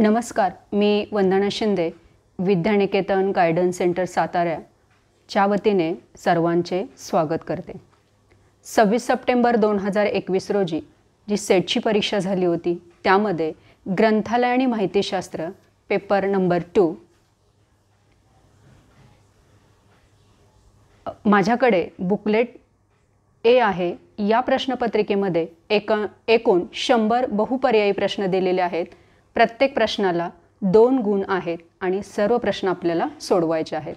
नमस्कार मी Vandana Shinde Vidyaniketan guidance centre साताऱ्याच्या वतीने सर्वांचे स्वागत करते सव्वीस सप्टेंबर दोन हजार एकवीस रोजी जी सेटची परीक्षा झाली होती त्यामध्ये ग्रंथालय आणि माहितीशास्त्र पेपर नंबर टू माझ्याकडे बुकलेट ए आहे या प्रश्नपत्रिकेमध्ये एक एकूण शंभर बहुपर्यायी प्रश्न दिलेले आहेत प्रत्येक प्रश्नाला दोन गुण आहेत आणि सर्व प्रश्न आपल्याला सोडवायचे आहेत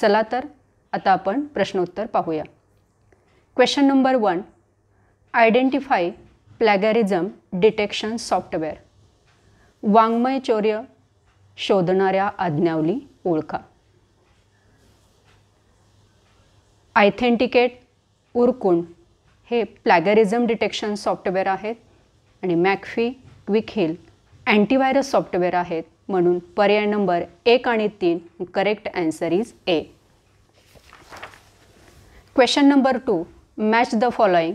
चला तर आता आपण प्रश्नोत्तर पाहूया question number one identify plagiarism detection software वाङ्मय चौर्य शोधणाऱ्या आज्ञावली ओळखा आयथेंटिकेट उरकुण हे प्लॅगॅरिझम डिटेक्शन सॉफ्टवेअर आहेत आणि मॅकफी हिल अँटीव्हायरस सॉफ्टवेअर आहेत म्हणून पर्याय नंबर एक आणि तीन correct answer is A question number two match the following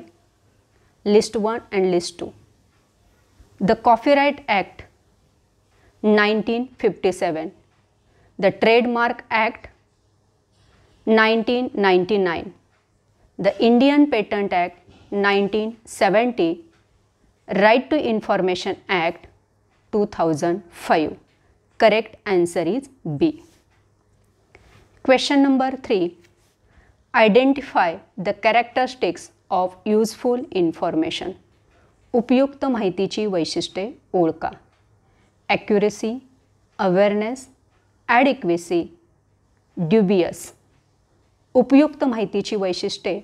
list one and list two the copyright act nineteen fifty seven the trademark act nineteen ninety nine the Indian patent act nineteen seventy right to information act 2005. Correct answer is B question number three identify the characteristics of useful information उपयुक्त माहितीची वैशिष्ट्ये ओळखा accuracy awareness adequacy ड्युबियस उपयुक्त माहितीची वैशिष्ट्ये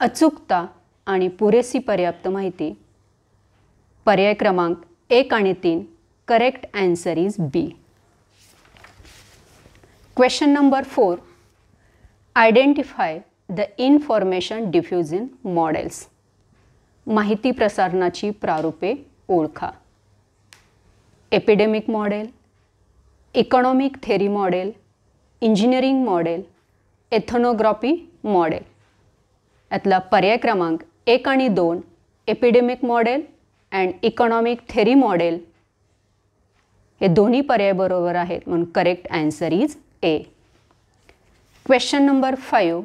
अचूकता आणि पुरेसी पर्याप्त माहिती पर्याय क्रमांक एक आणि तीन correct answer is B question number four identify the information diffusion models माहिती प्रसारणाची प्रारूपे ओळखा epidemic model economic theory model engineering model ethnography model यातला पर्याय क्रमांक एक आणि दोन epidemic model and economic theory model हे दोन्ही पर्याय बरोबर आहेत म्हणून correct answer is A question number five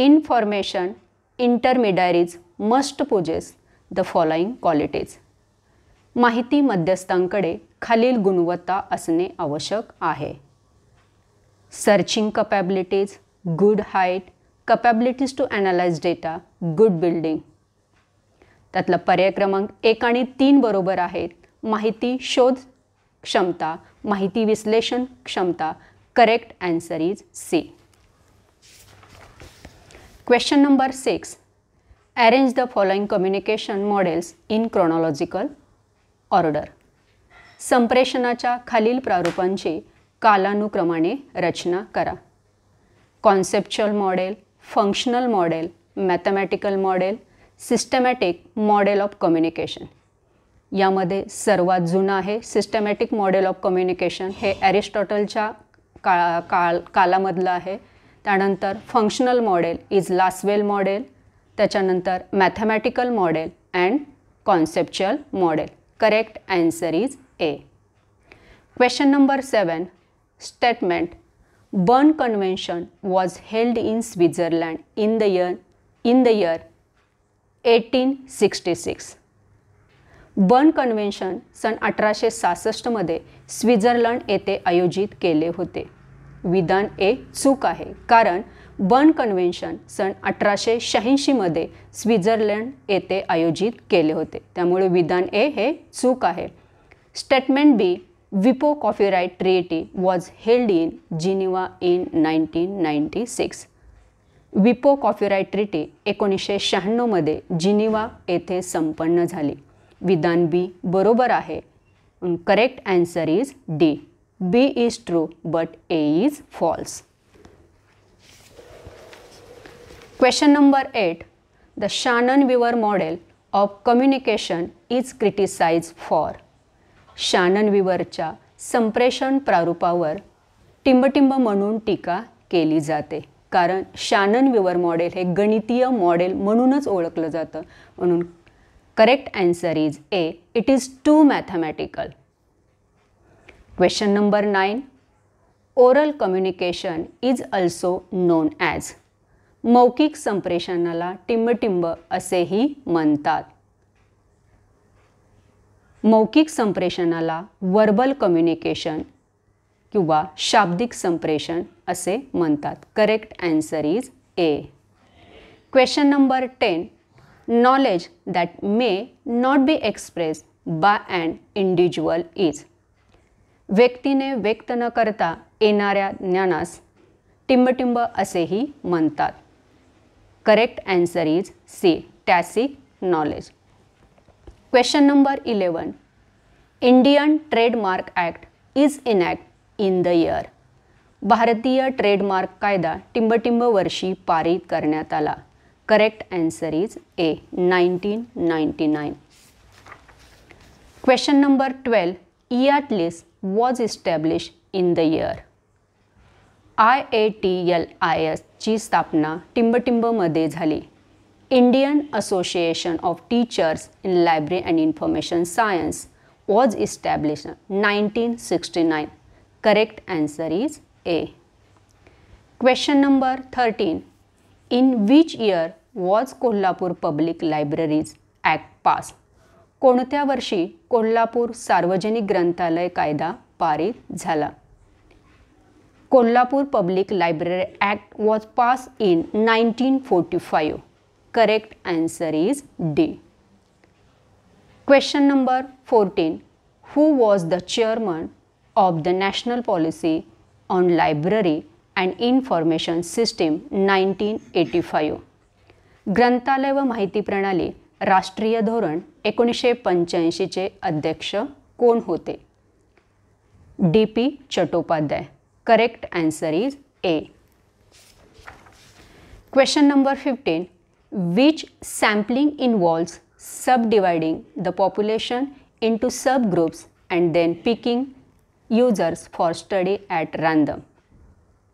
information intermediaries must possess the following qualities माहिती मध्यस्थांकडे खालील गुणवत्ता असणे आवश्यक आहे searching capabilities good height capabilities to analyse data good building त्यातला पर्याय क्रमांक एक आणि तीन बरोबर आहेत माहिती शोध क्षमता माहिती विश्लेषण क्षमता correct answer is C question number six arrange the following communication models in chronological order संप्रेषणाच्या खालील प्रारूपांची कालानुक्रमाने रचना करा conceptual model functional model mathematical model systematic model of communication यामध्ये सर्वात जुनं आहे सिस्टमॅटिक मॉडेल ऑफ कम्युनिकेशन हे ॲरिस्टॉटलच्या काळा काळ कालामधलं आहे त्यानंतर functional model is Lasswell model त्याच्यानंतर mathematical model and conceptual model correct answer is A question number seven statement Berne convention was held in Switzerland in the year in the year eighteen sixty six Berne convention सन अठराशे सहासष्टमध्ये Switzerland येथे आयोजित केले होते विधान ए चूक आहे कारण बर्न कन्व्हेन्शन सन अठराशे शहाऐंशीमध्ये स्वित्झर्लंड येथे आयोजित केले होते त्यामुळे विधान ए हे चूक आहे स्टेटमेंट बी विपो कॉफीराईट ट्रिएटी was held in Geneva in nineteen ninety six विपो कॉपीराइट ट्रिटी एकोणीसशे शहाण्णवमध्ये जिनिवा येथे संपन्न झाली विधान बी बरोबर आहे correct answer is D B is true but A is false question number eight the Shannon Weaver model of communication is criticise for Shannon विवरच्या संप्रेषण प्रारूपावर टिंबटिंब म्हणून टीका केली जाते कारण शानन विवर मॉडेल हे गणितीय मॉडेल म्हणूनच ओळखलं जातं म्हणून correct answer is A it is too mathematical question number nine oral communication is also known as मौखिक संप्रेषणाला टिंबटिंब असेही म्हणतात मौखिक संप्रेषणाला वर्बल कम्युनिकेशन किंवा शाब्दिक संप्रेषण असे म्हणतात correct answer is A question number ten knowledge that may not be express by and individual is व्यक्तीने व्यक्त न करता येणाऱ्या ज्ञानास टिंबटिंब असेही म्हणतात correct answer is C tacit knowledge question number eleven Indian trademark act is enact in the year भारतीय ट्रेडमार्क कायदा टिंबटिंब वर्षी पारित करण्यात आला correct answer is A nineteen ninety nine question number twelve IATLIS was establish in the year I A T L I एसची स्थापना टिंबटिंबमध्ये झाली Indian association of teachers in library and information science was establish nineteen sixty nine correct answer is A question number thirteen in which year was Kolhapur public libraries act pass कोणत्या वर्षी कोल्हापूर सार्वजनिक ग्रंथालय कायदा पारित झाला Kolhapur public library act was pass in nineteen forty five correct answer is D question number fourteen who was the chairman of the national policy on library and information system nineteen eighty five ग्रंथालय व माहिती प्रणाली राष्ट्रीय धोरण एकोणीसशे पंच्याऐंशीचे अध्यक्ष कोण होते D P Chattopadhyay correct answer is A question number fifteen which sampling involves sub dividing the population into sub groups and then picking users for study at random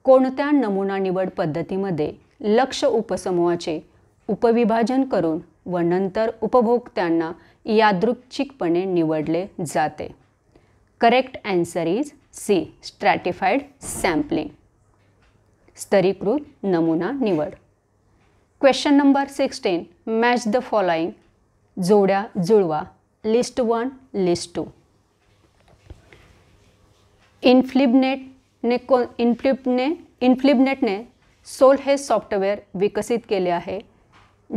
कोणत्या नमुना निवड पद्धतीमध्ये लक्ष उपसमूहाचे उपविभाजन करून व नंतर उपभोक्त्यांना यादृच्छिकपणे निवडले जाते correct answer is C stratified sampling स्तरीकृत नमुना निवड question number sixteen match the following जोड्या जुळवा लिस्ट वन लिस्ट टू ने को इन्फ्लिबने इन्फ्लिबनेटने सोल हे सॉफ्टवेअर विकसित केले आहे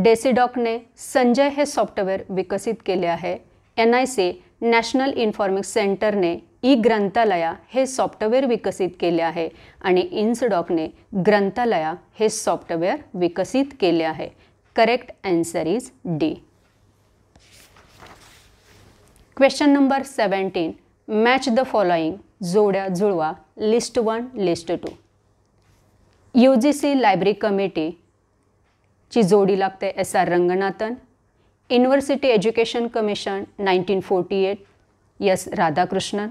डेसिडॉकने संजय हे सॉफ्टवेअर विकसित केले आहे N I C national informatics सेंटरने ई ग्रंथालया हे सॉफ्टवेअर विकसित केले आहे आणि इन्सडॉकने ग्रंथालया हे सॉफ्टवेअर विकसित केले आहे correct answer is D question number seventeen match the following जोड्या जुळवा list one list two U G C library कमिटीची जोडी लागते S R Ranganathan university education commission nineteen forty eight S Radhakrishnan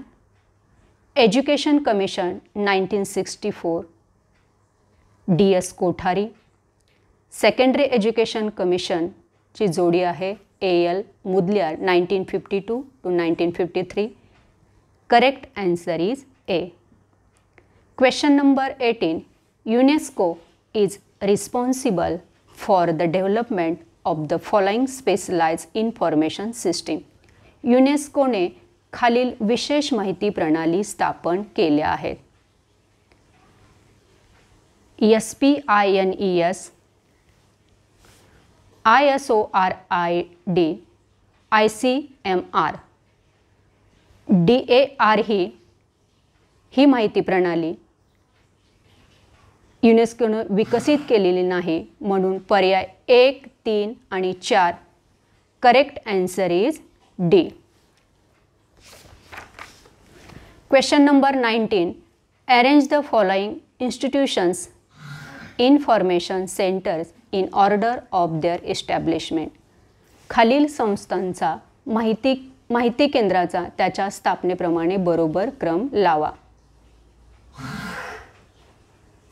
education commission nineteen sixty four D S Kothari secondary education कमिशनची जोडी आहे A L Mudaliar nineteen fifty two two nineteen fifty three correct answer is A question number eighteen UNESCO is responsible for the development of the following specialise information system युनेस्कोने खालील विशेष माहिती प्रणाली स्थापन केल्या आहेत S P I N E S I S O R I D I C M R D A R ही ही माहिती प्रणाली युनेस्कोनं विकसित केलेली नाही म्हणून पर्याय एक तीन आणि चार correct answer is D question number nineteen arrange the following institutions information centres in order of their establishment खालील संस्थांचा माहिती माहिती केंद्राचा त्याच्या स्थापनेप्रमाणे बरोबर क्रम लावा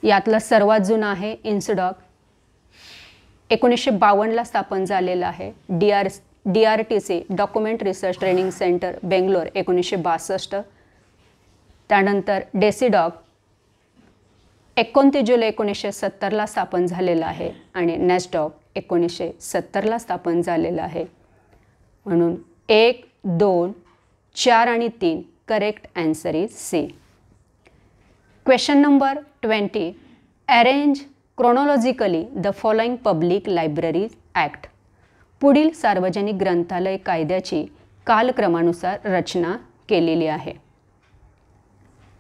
यातला सर्वात जुना आहे इन्सडॉक एकोणीसशे बावन्नला स्थापन झालेला आहे D R D R T C document research training centre Bangalore एकोणीसशे बासष्ट त्यानंतर डेसिडॉक एकोणतीस जुलै एकोणीसशे सत्तरला स्थापन झालेलं आहे आणि नॅसडॉक एकोणीसशे सत्तरला स्थापन झालेलं आहे म्हणून एक दोन चार आणि तीन correct answer is C question number twenty arrange chronologically the following public libraries act पुढील सार्वजनिक ग्रंथालय कायद्याची कालक्रमानुसार रचना केलेली आहे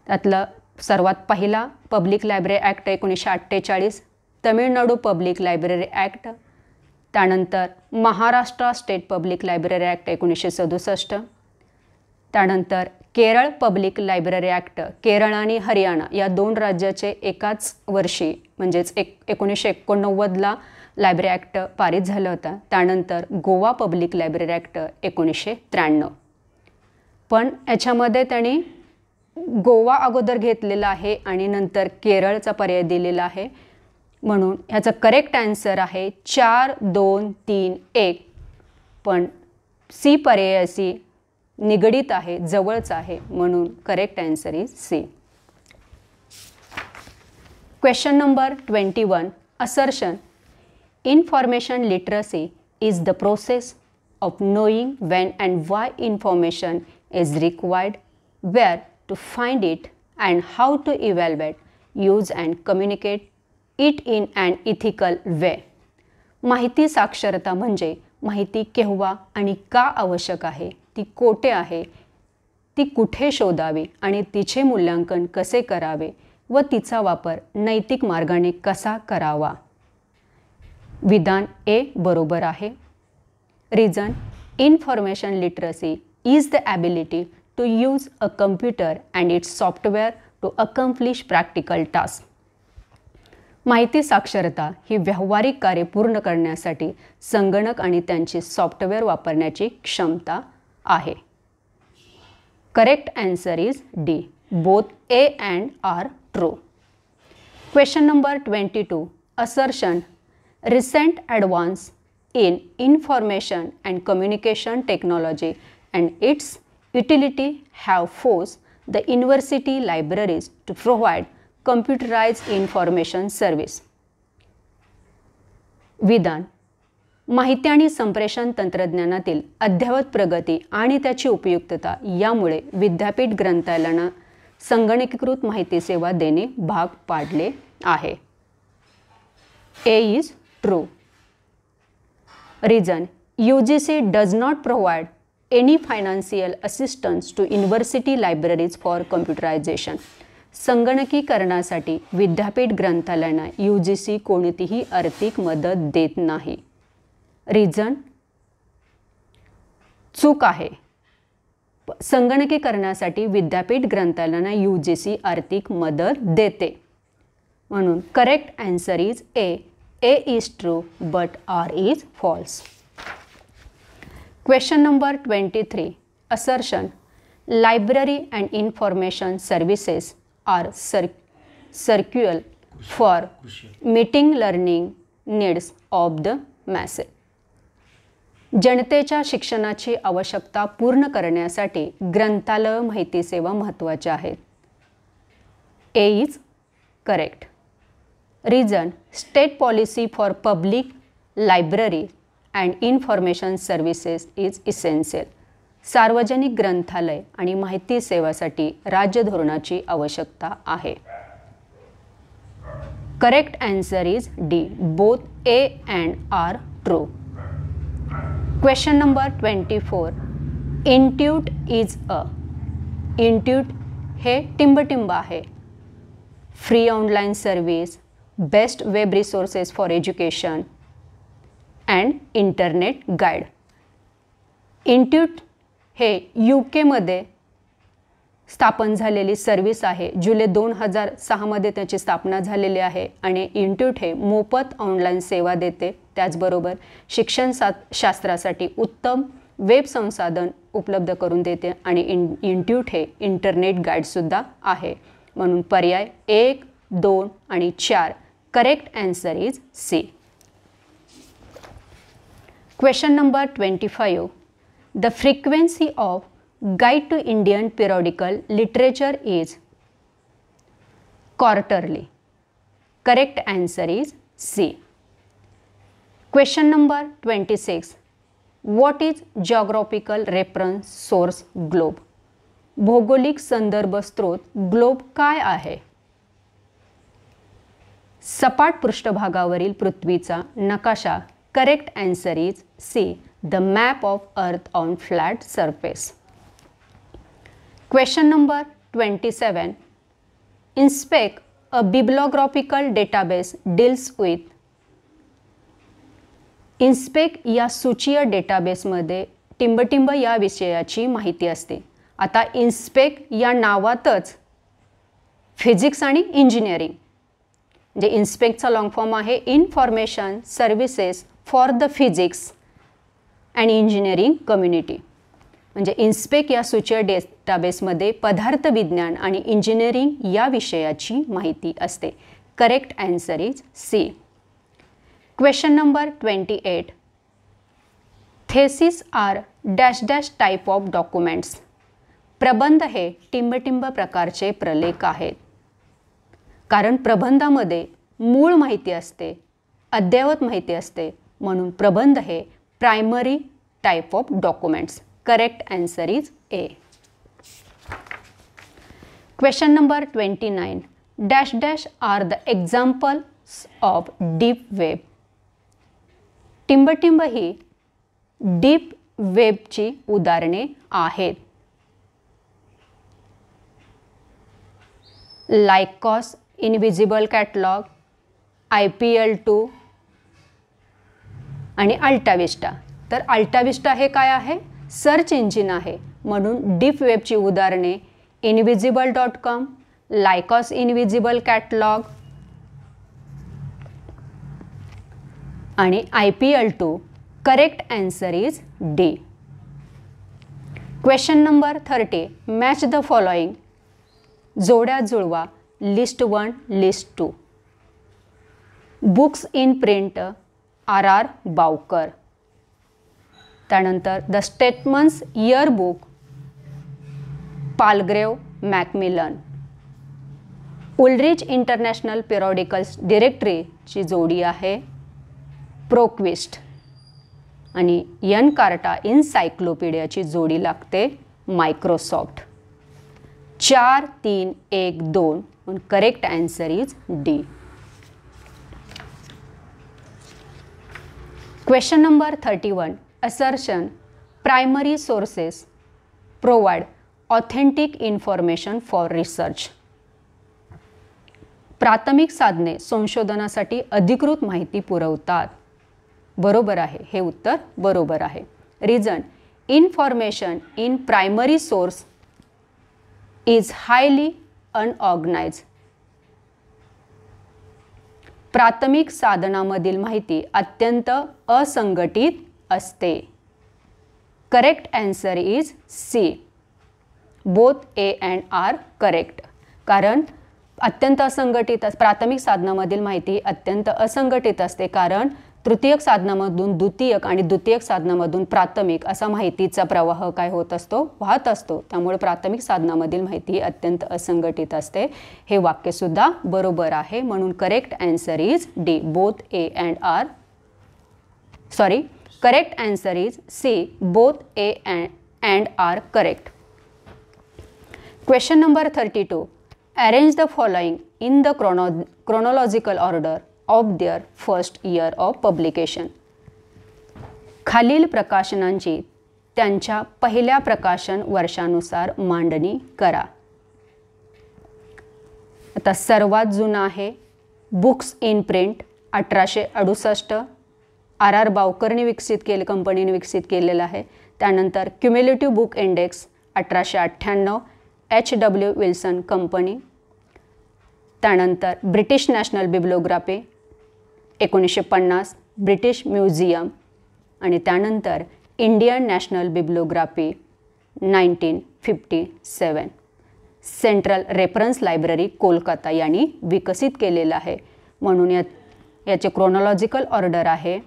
त्यातलं सर्वात पहिला पब्लिक लायब्ररी ॲक्ट एकोणीसशे अठ्ठेचाळीस तमिळनाडू पब्लिक लायब्ररी ॲक्ट त्यानंतर Maharashtra state public library act एकोणीसशे सदुसष्ट त्यानंतर Kerala public library act Kerala आणि हरियाणा या दोन राज्याचे एकाच वर्षी म्हणजेच एक एकोणीसशे एकोणनव्वदला लायब्ररी ॲक्ट पारित झालं होतं त्यानंतर गोवा पब्लिक लायब्ररी ॲक्ट एकोणीसशे त्र्याण्णव पण याच्यामध्ये त्यांनी गोवा अगोदर घेतलेला आहे आणि नंतर केरळचा पर्याय दिलेला आहे म्हणून ह्याचं करेक्ट आन्सर आहे चार दोन तीन एक पण सी पर्यायाशी निगडीत आहे जवळच आहे म्हणून correct answer is C question number twenty one assertion information literacy is the process of knowing when and why information is required where to find it and how to evaluate use and communicate it in and ethical way माहिती साक्षरता म्हणजे माहिती केव्हा आणि का आवश्यक आहे ती कोठे आहे ती कुठे शोधावी आणि तिचे मूल्यांकन कसे करावे व तिचा वापर नैतिक मार्गाने कसा करावा विधान ए बरोबर आहे reason information literacy is the ability to use a computer and its software to accomplish practical task माहिती साक्षरता ही व्यावहारिक कार्य पूर्ण करण्यासाठी संगणक आणि त्यांची सॉफ्टवेअर वापरण्याची क्षमता आहे correct answer is D both A and R true question number twenty two assertion recent advance in information and communication technology and its utility have force the university libraries to provide computerise information service विधान माहिती आणि संप्रेषण तंत्रज्ञानातील अद्ययावत प्रगती आणि त्याची उपयुक्तता यामुळे विद्यापीठ ग्रंथालयांना संगणकीकृत माहिती सेवा देणे भाग पाडले आहे A is true reason U G C does not provide any financial assistance to university libraries for computerisation संगणकीकरणासाठी विद्यापीठ ग्रंथालयांना यू जी सी कोणतीही आर्थिक मदत देत नाही रिझन चूक आहे संगणकीकरणासाठी विद्यापीठ ग्रंथालयांना यू जी सी आर्थिक मदत देते म्हणून correct answer is A A is true but R is false question number twenty three assertion library and information services are crucial for meeting learning needs of the masses जनतेच्या शिक्षणाची आवश्यकता पूर्ण करण्यासाठी ग्रंथालय माहिती सेवा महत्त्वाच्या आहेत A is correct reason state policy for public library and information services is essential सार्वजनिक ग्रंथालय आणि माहिती सेवासाठी राज्य धोरणाची आवश्यकता आहे correct answer is D both A and R true question number twenty four Intute is a Intute हे टिंबटिंब आहे free online service best web resources for education and internet guide Intute हे यू केमध्ये स्थापन झालेली सर्व्हिस आहे जुलै दोन हजार सहामध्ये त्याची स्थापना झालेली आहे आणि इंट्यूट हे मोफत ऑनलाईन सेवा देते त्याचबरोबर शिक्षण सा शास्त्रासाठी उत्तम वेब संसाधन उपलब्ध करून देते आणि इन इनट्यूट हे इंटरनेट गाईडसुद्धा आहे म्हणून पर्याय एक दोन आणि चार correct answer is C question number twenty five the frequency of guide to Indian periodical literature is quarterly correct answer is C question number twenty six what is geographical reference source globe भौगोलिक संदर्भ स्रोत globe काय आहे सपाट पृष्ठभागावरील पृथ्वीचा नकाशा correct answer is C the map of earth on flat surface question number twenty seven INSPEC a bibliographical database deals with INSPEC या सूचीय डेटाबेसमध्ये टिंबटिंब या विषयाची माहिती असते आता इन्स्पेक या नावातच फिजिक्स आणि इंजिनिअरिंग म्हणजे इन्स्पेकचा लॉंग फॉर्म आहे information services for the physics and engineering community म्हणजे इन्स्पेक या सूचर डेटाबेसमध्ये पदार्थ विज्ञान आणि इंजिनिअरिंग या विषयाची माहिती असते correct answer is C question number twenty eight thesis are dash dash type of documents प्रबंध हे टिंबटिंब प्रकारचे प्रलेख आहेत कारण प्रबंधामध्ये मूळ माहिती असते अद्ययावत माहिती असते म्हणून प्रबंध हे primary type of documents. Correct answer is A. Question number 29. Dash dash are the examples of deep web. टिंबटिंब ही डीप वेबची उदाहरणे आहेत Lycos invisible catalogue I P L two आणि अल्टाविस्टा तर अल्टाविस्टा हे काय आहे सर्च इंजिन आहे म्हणून डीप वेबची उदाहरणे invisible dot com Lycos invisible catalogue आणि I P L two correct answer is D question number thirty match the following जोड्या जुळवा list one list two books in print R R Bowker त्यानंतर the Statesman's year book Palgrave Macmillan Ulrich international periodicals डिरेक्टरीची जोडी आहे प्रोक्विस्ट आणि N carta इन्सायक्लोपीडियाची जोडी लागते Microsoft चार तीन एक दोन correct answer is D question number thirty one assertion primary sources provide authentic information for research प्राथमिक साधने संशोधनासाठी अधिकृत माहिती पुरवतात बरोबर आहे हे उत्तर बरोबर आहे reason information in primary source is highly unorganised प्राथमिक साधनामधील माहिती अत्यंत असंघटित असते correct answer is C both A and R correct कारण अत्यंत असंघटित प्राथमिक साधनामधील माहिती अत्यंत असंघटित असते कारण तृतीयक साधनामधून द्वितीयक आणि द्वितीयक साधनामधून प्राथमिक असा माहितीचा प्रवाह काय होत असतो वाहत असतो त्यामुळे प्राथमिक साधनामधील माहिती अत्यंत असंघटित असते हे वाक्यसुद्धा बरोबर आहे म्हणून correct answer is D both A and R sorry correct answer is C both A and and R correct question number thirty two arrange the following in the chrono chronological order of their first year of publication खालील प्रकाशनांची त्यांच्या पहिल्या प्रकाशन वर्षानुसार मांडणी करा आता सर्वात जुनं आहे बुक्स इन प्रिंट अठराशे अडुसष्ट आर आर बावकरने विकसित केले कंपनीने विकसित केलेलं आहे त्यानंतर क्युम्युलेटिव्ह बुक इंडेक्स अठराशे अठ्ठ्याण्णव एच डब्ल्यू विल्सन कंपनी त्यानंतर ब्रिटिश नॅशनल बिब्लोग्राफी एकोणीसशे पन्नास ब्रिटिश म्युझियम आणि त्यानंतर Indian national bibliography nineteen fifty seven central reference library Kolkata यांनी विकसित केलेलं आहे म्हणून या याचे क्रोनॉलॉजिकल ऑर्डर आहे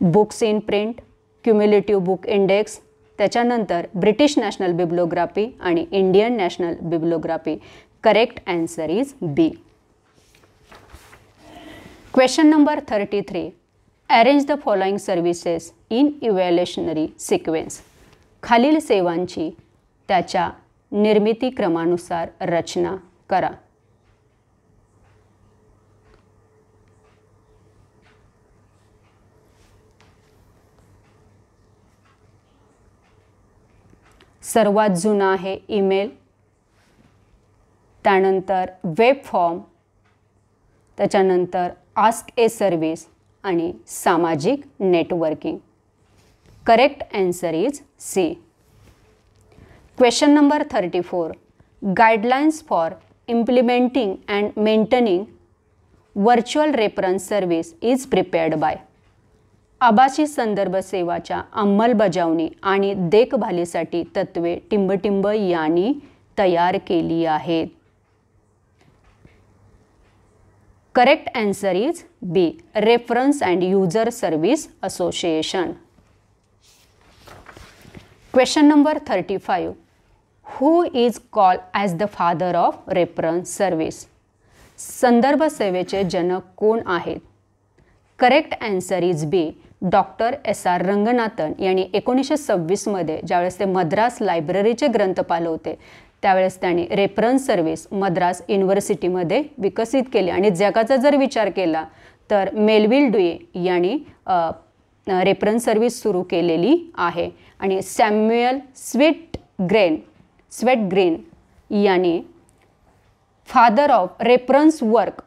books in print cumulative book index त्याच्यानंतर ब्रिटिश नॅशनल बिब्लोग्राफी आणि Indian national bibliography correct answer is B number thirty three arrange the following services in evolutionary sequence खालील सेवांची त्याच्या निर्मिती क्रमानुसार रचना करा सर्वात जुना आहे ईमेल त्यानंतर वेब फॉर्म त्याच्यानंतर आस्क ए सर्विस आणि सामाजिक networking correct answer is C question number thirty four guidelines for implementing and maintaining virtual reference service is prepared by आभासी संदर्भ सेवाच्या अंमलबजावणी आणि देखभालीसाठी तत्वे टिंबटिंब यांनी तयार केली आहेत correct answer is B reference and user service association question number thirty five who is call as the father of reference service संदर्भ सेवेचे जनक कोण आहेत correct answer is B doctor S R Ranganathan यांनी एकोणीसशे सव्वीसमध्ये ज्यावेळेस ते मद्रास लायब्ररीचे ग्रंथपाल होते त्यावेळेस त्यांनी रेफरन्स सर्व्हिस मद्रास युनिव्हर्सिटीमध्ये विकसित केली आणि जगाचा जर विचार केला तर मेलविल डुए यांनी रेफरन्स सर्व्हिस सुरू केलेली आहे आणि Samuel Sweet Green Swett Green यांनी फादर ऑफ रेफरन्स वर्क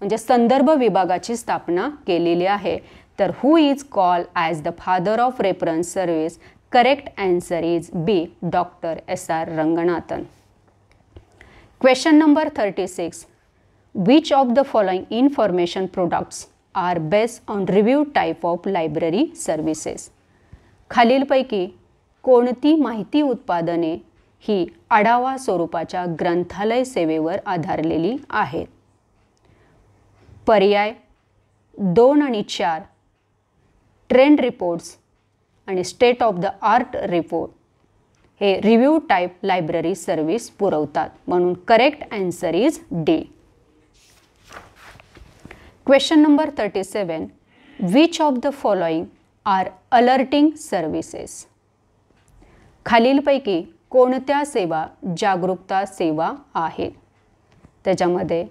म्हणजे संदर्भ विभागाची स्थापना केलेली आहे तर who is call as the father of reference service correct answer is B doctor S R Ranganathan question number thirty six which of the following information products are based on review type of library services खालीलपैकी कोणती माहिती उत्पादने ही आढावा स्वरूपाच्या ग्रंथालय सेवेवर आधारलेली आहेत पर्याय दोन आणि चार ट्रेंड रिपोर्ट्स आणि state of the art report हे रिव्ह्यू टाईप लायब्ररी सर्व्हिस पुरवतात म्हणून correct answer is D question number thirty seven which of the following are alerting services खालीलपैकी कोणत्या सेवा जागरूकता सेवा आहेत त्याच्यामध्ये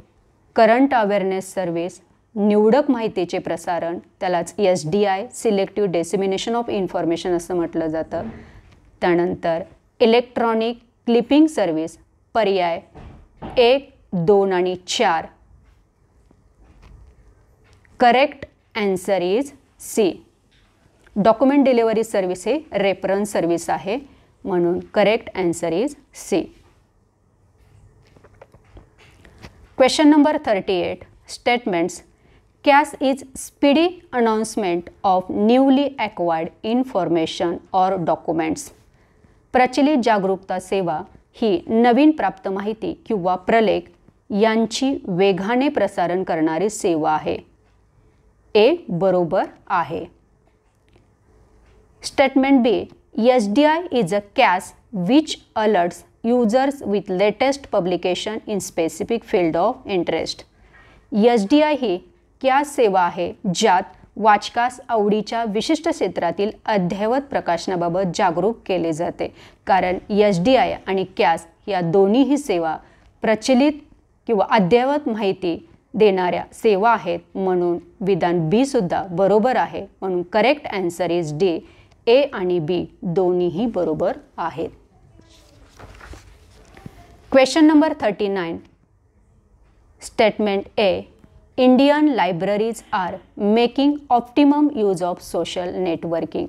करंट अवेअरनेस सर्व्हिस निवडक माहितीचे प्रसारण त्यालाच S D I selective dissemination of information असं म्हटलं जातं त्यानंतर इलेक्ट्रॉनिक क्लिपिंग सर्व्हिस पर्याय एक दोन आणि चार correct answer is C document delivery service हे रेफरन्स सर्व्हिस आहे म्हणून correct answer is C question number thirty eight statements CAS is speedy announcement of newly acquired information or documents प्रचलित जागरूकता सेवा ही नवीन प्राप्त माहिती किंवा प्रलेख यांची वेगाने प्रसारण करणारी सेवा आहे ए बरोबर आहे statement B S D I is a CAS which alerts users with latest publication in specific field of interest S D I ही क्या सेवा आहे ज्यात वाचकास आवडीच्या विशिष्ट क्षेत्रातील अध्यावत प्रकाशनाबाबत जागरूक केले जाते कारण एच डी आय आणि कॅस या दोन्हीही सेवा प्रचलित किंवा अद्ययावत माहिती देणाऱ्या सेवा आहेत म्हणून विधान बी सुद्धा बरोबर आहे म्हणून correct answer is D A आणि बी दोन्हीही बरोबर आहेत question number thirty nine statement A Indian libraries are making optimum use of social networking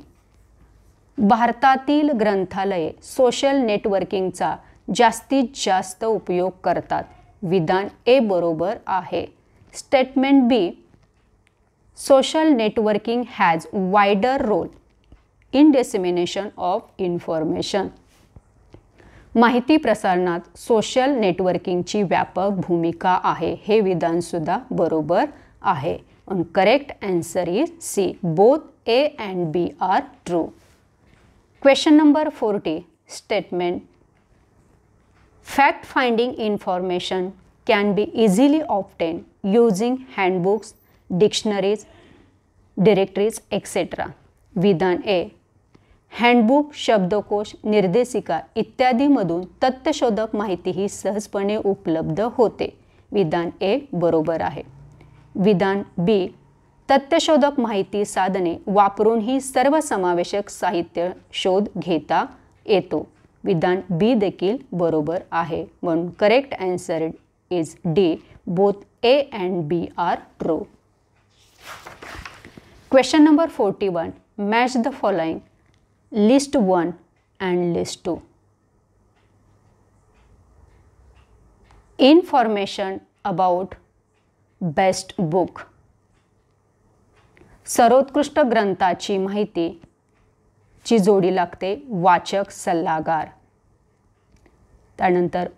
भारतातील ग्रंथालये सोशल नेटवर्किंगचा जास्तीत जास्त उपयोग करतात विधान ए बरोबर आहे statement B social networking has wider role in dissemination of information माहिती प्रसारणात सोशल नेटवर्किंगची व्यापक भूमिका आहे हे विधानसुद्धा बरोबर आहे अन correct answer is C both A and B are true question number forty statement fact finding information can be easily obtain using handbooks dictionaries directories etcetera विधान ए हँडबुक शब्दकोश निर्देशिका इत्यादीमधून तथ्यशोधक माहिती ही सहजपणे उपलब्ध होते विधान ए बरोबर आहे विधान बी तथ्यशोधक माहिती साधने वापरून ही सर्वसमावेशक साहित्य शोध घेता येतो विधान बी देखील बरोबर आहे म्हणून correct answer is D both A and B are true question number forty one match the following list 1 and list 2. Information about best book सर्वोत्कृष्ट ग्रंथाची माहिती ची जोडी लागते वाचक सल्लागार त्यानंतर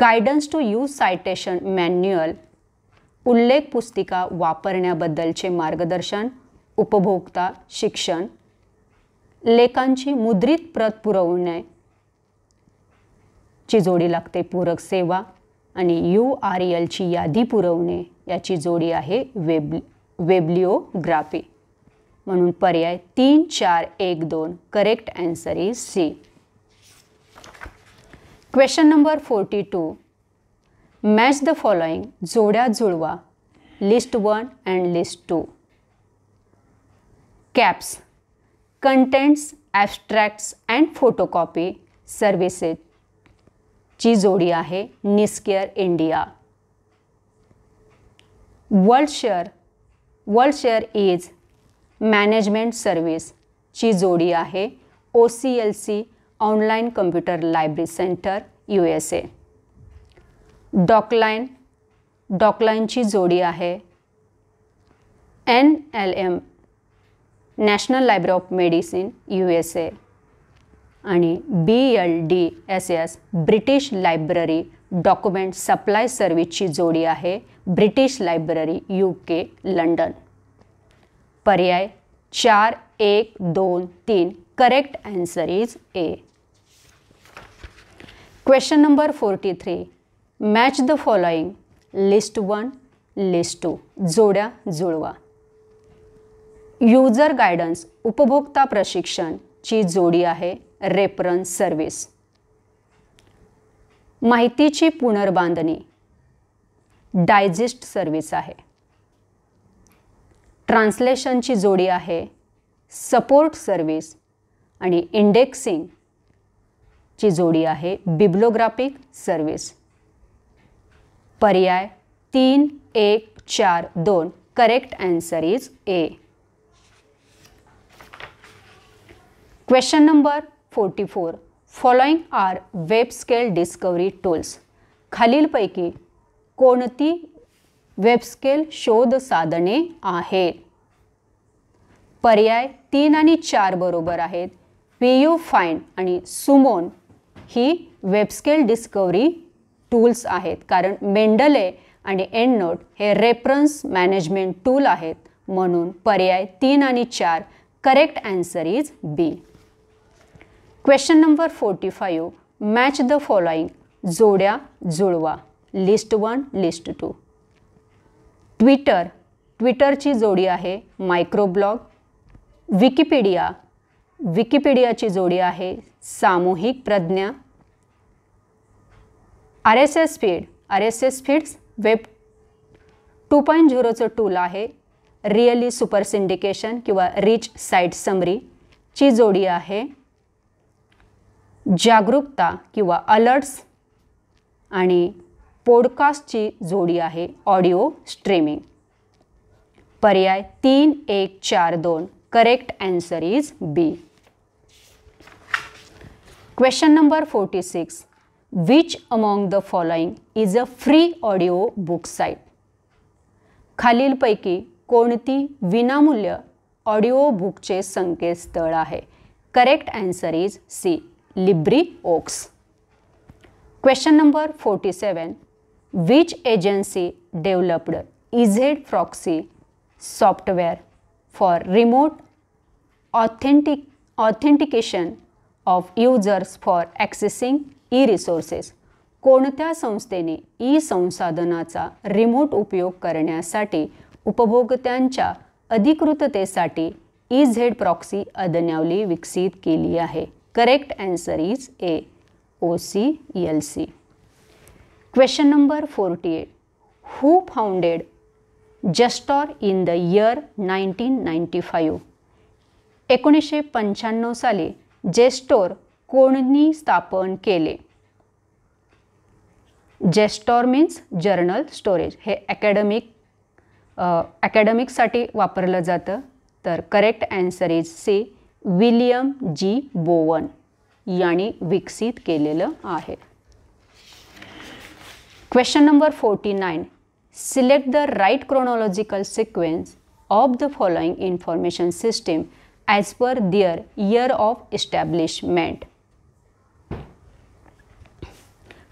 guidance to use citation manual उल्लेख पुस्तिका वापरण्याबद्दलचे मार्गदर्शन उपभोक्ता शिक्षण लेखांची मुद्रित प्रत पुरवणे ची जोडी लागते पूरक सेवा आणि यू आर एलची यादी पुरवणे याची जोडी आहे वेब वेबलिओग्राफी म्हणून पर्याय तीन चार एक दोन correct answer is C question number forty two match the following जोड्या जुळवा list one and list two CAPS contents abstracts and photocopy सर्विसेसची जोडी आहे NISCAIR India WorldShare share world share is management सर्विसची जोडी आहे O C L C online computer library centre U S A DocLine डॉकलाईनची जोडी आहे N L M national library of medicine U S A आणि B L D S S British library document supply सर्व्हिसची जोडी आहे British library U K London पर्याय चार एक दोन तीन correct answer is A question number forty three match the following list one list two जोड्या जुळवा यूजर गायडन्स उपभोक्ता प्रशिक्षणची जोडी आहे रेफरन्स सर्व्हिस माहितीची पुनर्बांधणी डायजेस्ट सर्व्हिस आहे ट्रान्सलेशनची जोडी आहे सपोर्ट सर्व्हिस आणि इंडेक्सिंगची जोडी आहे बिब्लोग्राफिक सर्व्हिस पर्याय तीन एक चार दोन correct answer is A question number 44. Four are web scale discovery tools खालीलपैकी कोणती वेबस्केल शोध साधने आहेत पर्याय तीन आणि चार बरोबर आहेत पी यू फाईन आणि सुमोन ही वेबस्केल डिस्कवरी टूल्स आहेत कारण मेंडले आणि एंड नोट हे रेफरन्स मॅनेजमेंट टूल आहेत म्हणून पर्याय तीन आणि चार correct answer is B question number forty five match the following जोड्या जुळवा list one list to Twitter ट्विटरची जोडी आहे मायक्रोब्लॉग विकिपीडिया विकिपीडियाची जोडी आहे सामूहिक Pragya R S S feed R S S feeds web two point झिरोचं tool आहे रिअली सुपर सिंडिकेशन किंवा rich site summary ची जोडी आहे जागरूकता किंवा अलर्ट्स आणि पॉडकास्टची जोडी आहे ऑडिओ स्ट्रीमिंग पर्याय तीन एक चार दोन correct answer is B question number forty six which among the following is a free audio book site खालीलपैकी कोणती विनामूल्य ऑडिओ बुकचे संकेतस्थळ आहे correct answer is C LibriOx. Question number 47. Which agency developed EZ Proxy software for remote authentic authentication of users for accessing e-resources? कोणत्या संस्थेने E संसाधनाचा remote उपयोग करण्यासाठी उपभोक्त्यांच्या अधिकृततेसाठी ई proxy प्रॉक्सी अदन्यावली विकसित केली आहे correct is A O C L C question number forty eight who founded JSTOR in the year nineteen ninety five एकोणीसशे पंच्याण्णव साली जेस्टोर कोणी स्थापन केले जेस्टॉर मीन्स जर्नल स्टोरेज हे अकॅडमिक अकॅडमिकसाठी वापरलं जातं तर correct answer is C William G Bowen यांनी विकसित केलेलं आहे question number forty nine select the right chronological sequence of the following information system as per their year of establishment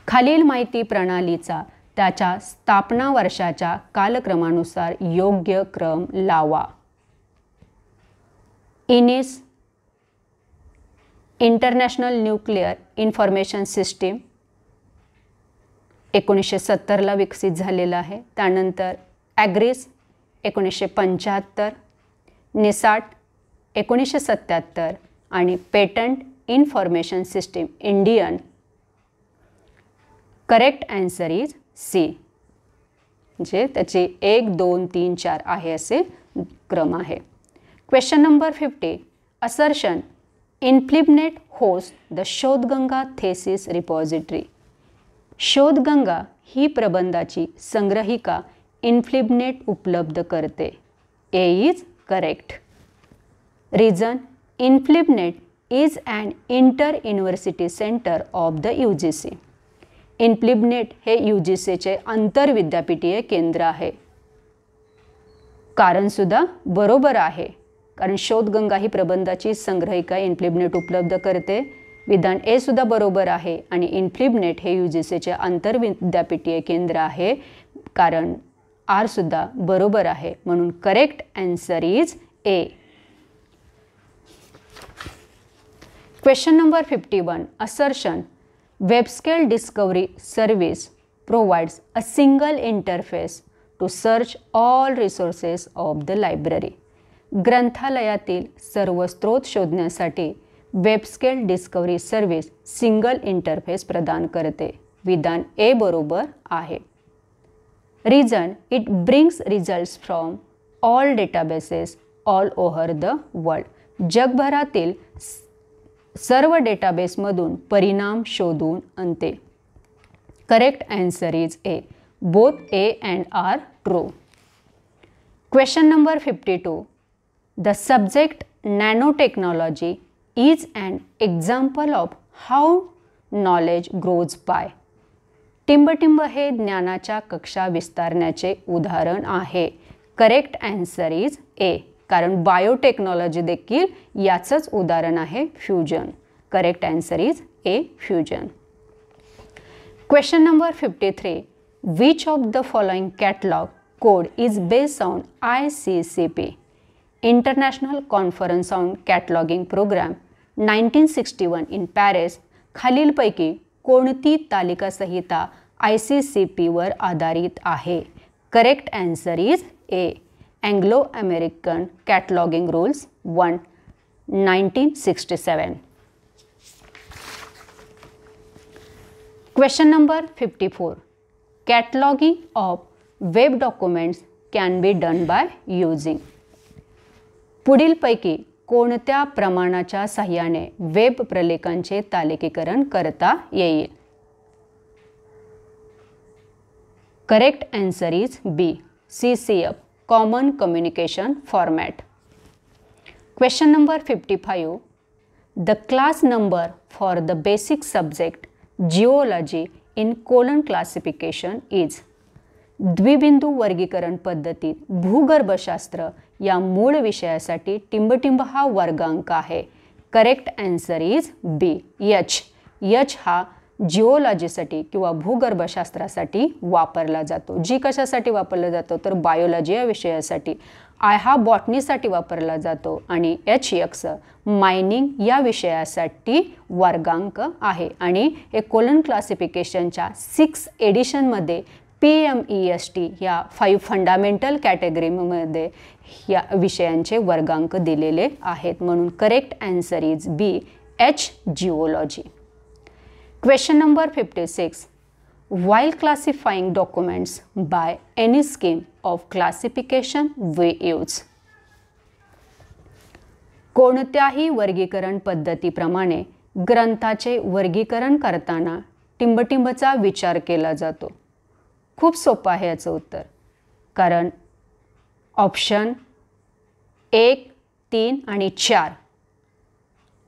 खालील माहिती प्रणालीचा त्याच्या स्थापना वर्षाच्या कालक्रमानुसार योग्य क्रम लावा INIS international nuclear information system एकोणीसशे सत्तरला विकसित झालेलं आहे त्यानंतर ॲग्रीस एकोणीसशे पंच्याहत्तर निसाट एकोणीसशे सत्याहत्तर आणि patent information system Indian correct answer is C जे त्याचे एक दोन तीन चार आहे असे क्रम आहे question number fifty assertion InflibNet host the Shodhganga thesis repository Shodhganga ही प्रबंधाची संग्रहिका इन्फ्लिबनेट उपलब्ध करते A is correct reason INFLIBNET is and inter university centre of the U G C INFLIBNET हे यू जी सीचे आंतरविद्यापीठीय केंद्र आहे कारणसुद्धा बरोबर आहे कारण शोधगंगा ही प्रबंधाची संग्रहिका इन्फ्लिबनेट उपलब्ध करते विधान ए सुद्धा बरोबर आहे आणि इन्फ्लिबनेट हे यू जी सीचे आंतरविद्यापीठीय केंद्र आहे कारण आर सुद्धा बरोबर आहे म्हणून correct answer is A question number fifty one assertion web scale discovery service provides a single interface to search all resources of the library ग्रंथालयातील सर्व स्रोत शोधण्यासाठी web scale discovery service single interface प्रदान करते विधान ए बरोबर आहे reason it brings result from all databases all over the world जगभरातील सर्व डेटाबेसमधून परिणाम शोधून आणते correct answer is A both A and R true question number fifty two the subject nano technology is and example of how knowledge grows by टिंबटिंब हे ज्ञानाच्या कक्षा विस्तारण्याचे उदाहरण आहे करेक्ट अँसर इज ए कारण बायोटेक्नॉलॉजी देखील याचंच उदाहरण आहे fusion correct answer is A fusion question number fifty three which of the following catalogue code is based on I C C P international conference on cataloguing programme nineteen sixty one in Paris खालीलपैकी कोणती तालिका संहिता I C C पीवर आधारित आहे correct answer is A Anglo American cataloguing rules one nineteen sixty seven question number fifty four cataloguing of web documents can be done by using पुढीलपैकी कोणत्या प्रमाणाच्या सहाय्याने वेब प्रलेखांचे तालिकीकरण करता येईल correct answer is B C C F common communication format question number fifty five the class number for the basic subject geology in colon classification is द्विबिंदू वर्गीकरण पद्धतीत भूगर्भशास्त्र या मूळ विषयासाठी टिंबटिंब हा वर्गांक आहे correct answer is B H H हा जिओलॉजीसाठी किंवा भूगर्भशास्त्रासाठी वापरला जातो जी कशासाठी वापरला जातो तर बायोलॉजी या विषयासाठी आय हा बॉटनीसाठी वापरला जातो आणि एच यक्स मायनिंग या विषयासाठी वर्गांक आहे आणि हे कोलन क्लासिफिकेशनच्या सिक्स एडिशनमध्ये P M E S T या फाईव्ह फंडामेंटल कॅटेगरीमध्ये या विषयांचे वर्गांक दिलेले आहेत म्हणून correct answer is B H geology question number fifty six while classifying documents by any scheme of classification we use कोणत्याही वर्गीकरण पद्धतीप्रमाणे ग्रंथाचे वर्गीकरण करताना टिंबटिंबचा विचार केला जातो खूप सोपं आहे याचं उत्तर कारण ऑप्शन एक तीन आणि चार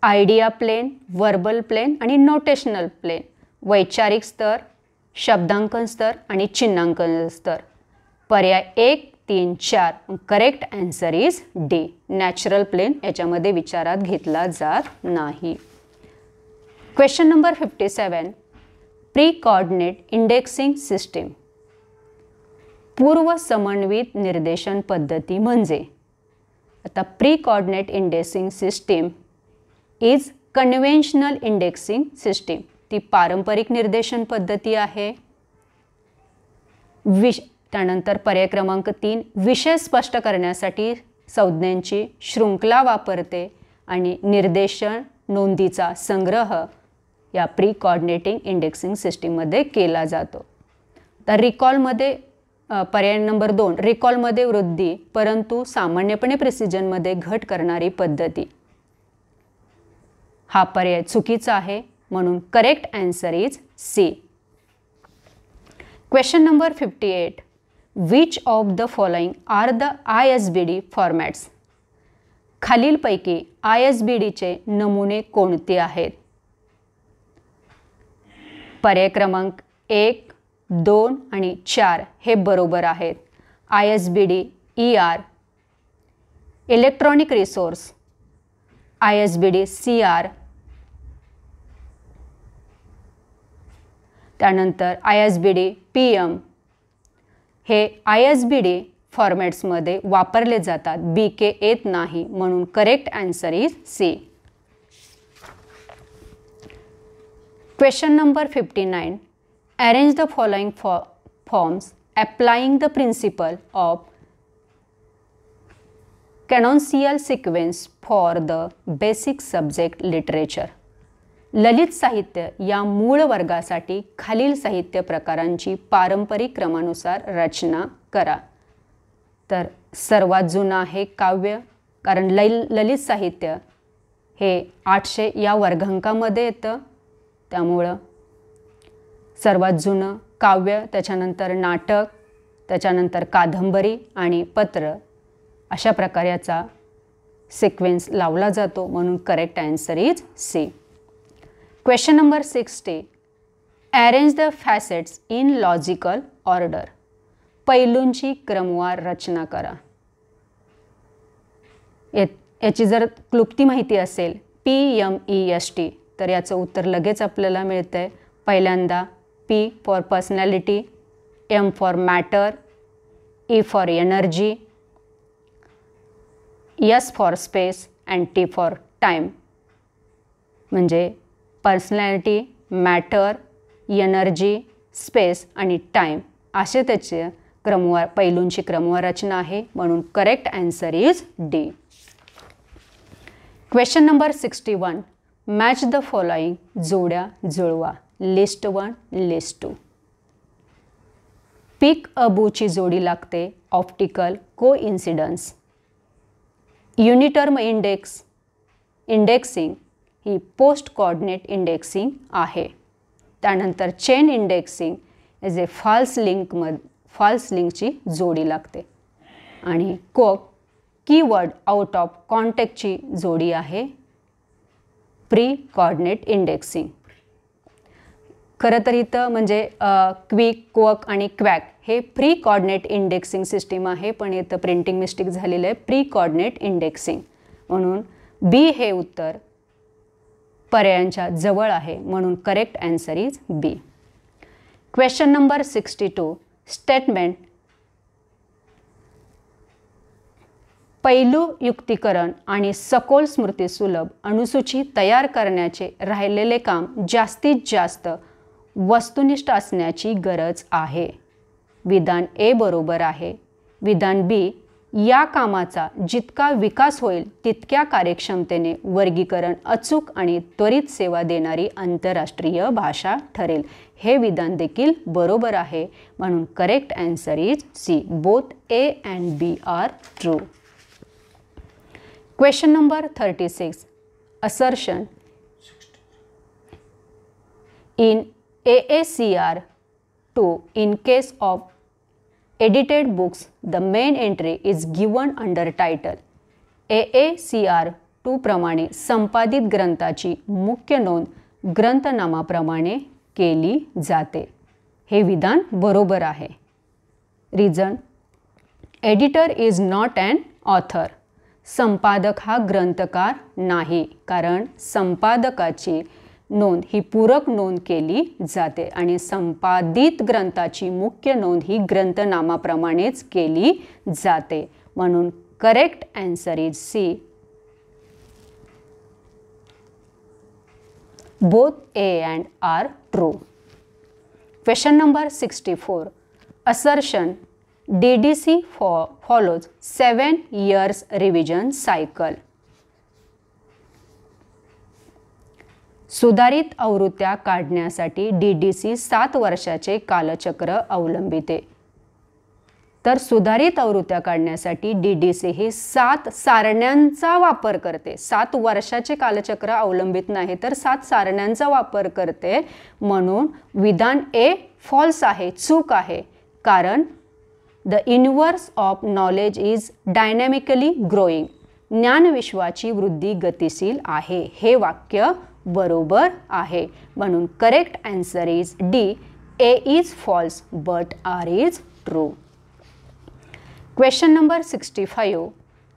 आयडिया प्लेन वर्बल प्लेन आणि नोटेशनल प्लेन वैचारिक स्तर शब्दांकन स्तर आणि चिन्हांकन स्तर पर्याय एक तीन चार correct answer is D natural plane याच्यामध्ये विचारात घेतला जात नाही question number fifty seven pre coordinate indexing system पूर्व समन्वित निर्देशन पद्धती म्हणजे आता pre coordinate indexing system is conventional indexing system ती पारंपरिक निर्देशन पद्धती आहे विश त्यानंतर पर्याय क्रमांक तीन विषय स्पष्ट करण्यासाठी संज्ञांची शृंखला वापरते आणि निर्देशन नोंदीचा संग्रह या प्री कॉर्डिनेटिंग इंडेक्सिंग सिस्टीममध्ये केला जातो तर रिकॉलमध्ये पर्याय नंबर दोन रिकॉलमध्ये वृद्धी परंतु सामान्यपणे प्रिसिजनमध्ये घट करणारी पद्धती हा पर्याय चुकीचा आहे म्हणून correct answer is C question number fifty eight which of the following are the I S B D formats खालीलपैकी आय एस बी डीचे नमुने कोणते आहेत पर्याय क्रमांक एक दोन आणि चार हे बरोबर आहेत I S B D E R electronic resource I S B D C R त्यानंतर I S B D P M हे आय एस बी डी फॉर्मॅट्समध्ये वापरले जातात बी के येत नाही म्हणून correct answer is C question number fifty nine arrange the following for forms applying the principle of canonical sequence for the basic subject literature. ललित साहित्य या मूळ वर्गासाठी खालील साहित्य प्रकारांची पारंपरिक क्रमानुसार रचना करा तर सर्वात जुना आहे काव्य कारण ललित साहित्य हे आठशे या वर्गांकामध्ये येतं त्यामुळं सर्वात जुनं काव्य त्याच्यानंतर नाटक त्याच्यानंतर कादंबरी आणि पत्र अशा प्रकारचा याचा सिक्वेन्स लावला जातो म्हणून correct answer is C question number sixty arrange the facets in logical order पैलूंची क्रमवार रचना करा याची जर क्लुप्ती माहिती असेल P M E S T तर याचं उत्तर लगेच आपल्याला मिळतं आहे पहिल्यांदा P for personality M for matter E for energy S for space and T for time म्हणजे पर्सनॅलिटी मॅटर एनर्जी स्पेस आणि टाईम असे त्याचे क्रमवार पैलूंची क्रमवार रचना आहे म्हणून correct answer is D question number sixty one match the following जोड्या जुळवा लिस्ट वन लिस्ट टू पिक अबूची जोडी लागते optical coincidence uniterm index indexing ही पोस्ट कॉर्डिनेट इंडेक्सिंग आहे त्यानंतर chain indexing A false link मध फाल्स लिंकची जोडी लागते आणि को कीवर्ड आउट ऑफ कॉन्टॅक्टची जोडी आहे प्री कॉर्डिनेट इंडेक्सिंग खरं तर इथं म्हणजे क्विक क्वक आणि क्वॅक हे प्री कॉर्डिनेट इंडेक्सिंग सिस्टीम आहे पण इथं प्रिंटिंग मिस्टेक झालेलं आहे प्री कॉर्डिनेट इंडेक्सिंग म्हणून बी हे उत्तर पर्यायांच्या जवळ आहे म्हणून correct answer is B question number sixty two statement पैलू युक्तीकरण आणि सखोल स्मृती सुलभ अनुसूची तयार करण्याचे राहिलेले काम जास्तीत जास्त वस्तुनिष्ठ असण्याची गरज आहे विधान ए बरोबर आहे विधान बी या कामाचा जितका विकास होईल तितक्या कार्यक्षमतेने वर्गीकरण अचूक आणि त्वरित सेवा देणारी आंतरराष्ट्रीय भाषा ठरेल हे विधान देखील बरोबर आहे म्हणून correct answer is C both A and B are true question number thirty six assertion in A A C R two AACR 2 in case of edited books the main entry is given a title AACR 2 प्रमाणे संपादित ग्रंथाची मुख्य नोंद ग्रंथनामाप्रमाणे केली जाते हे विधान बरोबर आहे reason editor is not and author संपादक हा ग्रंथकार नाही कारण संपादकाची नोंद ही पूरक नोंद केली जाते आणि संपादित ग्रंथाची मुख्य नोंद ही ग्रंथनामाप्रमाणेच केली जाते म्हणून correct answer is C both A and R true question number sixty four assertion D D C फॉ follows seven years revision cycle सुधारित आवृत्त्या काढण्यासाठी डी डी सी सात वर्षाचे कालचक्र अवलंबिते तर सुधारित आवृत्त्या काढण्यासाठी डी डी सी हे सात सारण्यांचा वापर करते सात वर्षाचे कालचक्र अवलंबित नाही तर सात सारण्यांचा वापर करते म्हणून विधान ए फॉल्स आहे चूक आहे कारण the universe of knowledge is dynamically growing ज्ञानविश्वाची वृद्धी गतिशील आहे हे वाक्य बरोबर आहे म्हणून correct answer is D A is false but R is true question number sixty five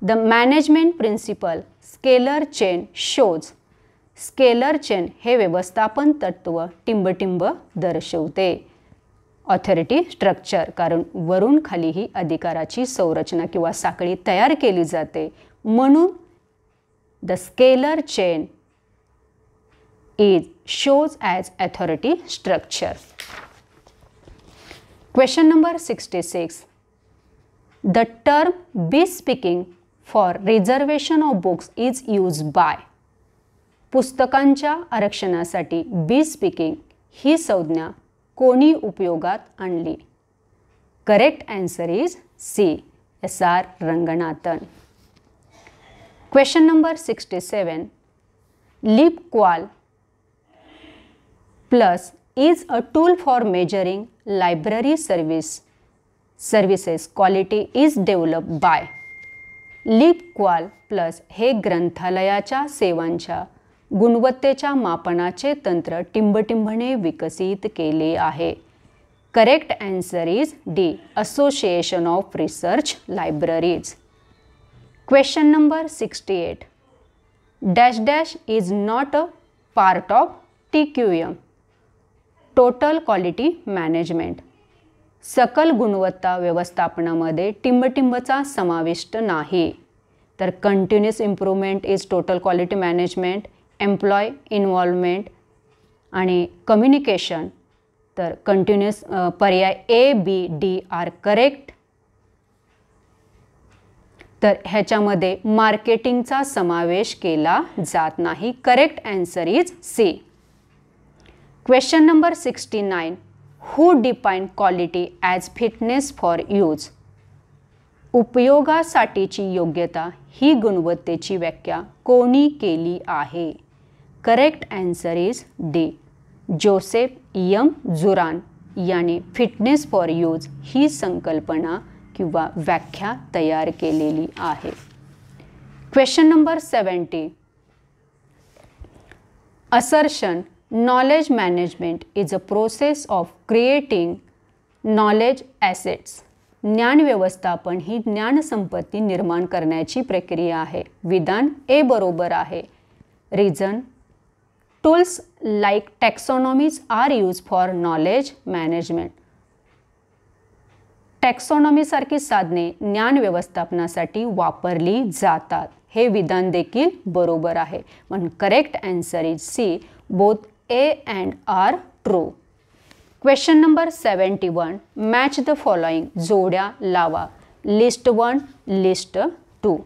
the management principle scalar chain shows scalar chain हे व्यवस्थापन तत्त्व टिंबटिंब दर्शवते ऑथॉरिटी स्ट्रक्चर कारण वरून खाली ही अधिकाराची संरचना किंवा साखळी तयार केली जाते म्हणून the scalar chain is shows as authority structure. Question number 66. The term be speaking for reservation of books is used by पुस्तकांच्या आरक्षणासाठी बी स्पीकिंग ही संज्ञा कोणी उपयोगात आणली correct answer is C S R Ranganathan question number sixty seven LibQUAL is a tool for measuring library library services quality is develop by by LibQUAL plus हे ग्रंथालयाच्या सेवांच्या गुणवत्तेच्या मापनाचे तंत्र टिंबटिंबणे विकसित केले आहे correct answer is D association of research libraries question number sixty eight dash dash is not a part of T Q M total quality management सकल गुणवत्ता व्यवस्थापनामध्ये टिंबटिंबचा समाविष्ट नाही तर continuous improvement is total quality management employ involvement आणि communication तर continuous पर्याय A B D are correct तर ह्याच्यामध्ये मार्केटिंगचा समावेश केला जात नाही correct answer is C number sixty nine who define quality as fitness for use उपयोगासाठीची योग्यता ही गुणवत्तेची व्याख्या कोणी केली आहे correct answer is D Joseph M Juran याने फिटनेस फॉर यूज ही संकल्पना किंवा व्याख्या तयार केलेली आहे question number seventy assertion knowledge management is a process of creating knowledge assets ज्ञान व्यवस्थापन ही ज्ञानसंपत्ती निर्माण करण्याची प्रक्रिया आहे विधान ए बरोबर आहे reason tools like taxonomies are use for knowledge management टॅक्सॉनॉमीसारखी साधने ज्ञान व्यवस्थापनासाठी वापरली जातात हे विधान देखील बरोबर आहे पण correct answer is C both A and R true. Question number 71. Match the following. Zodia, lava. List 1, list 2.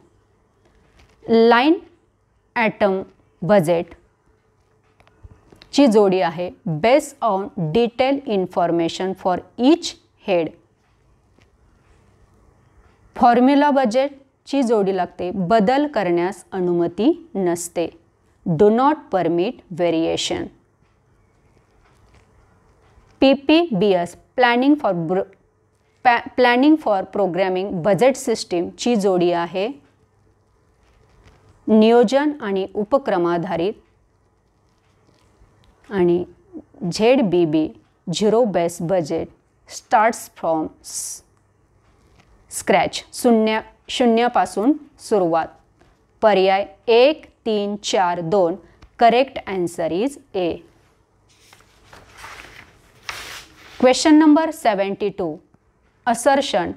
Line, atom, budget ची जोडी आहे on detailed information for each head. Formula budget. ची जोडी लागते बदल करण्यास अनुमती नसते Do not permit variation. PPBS planning for planning for programming budget सिस्टीमची जोडी आहे नियोजन आणि उपक्रमाधारित आणि Z B B zero base budget starts from scratch शून्य शून्यापासून सुरुवात पर्याय एक तीन चार दोन correct answer is A number two assertion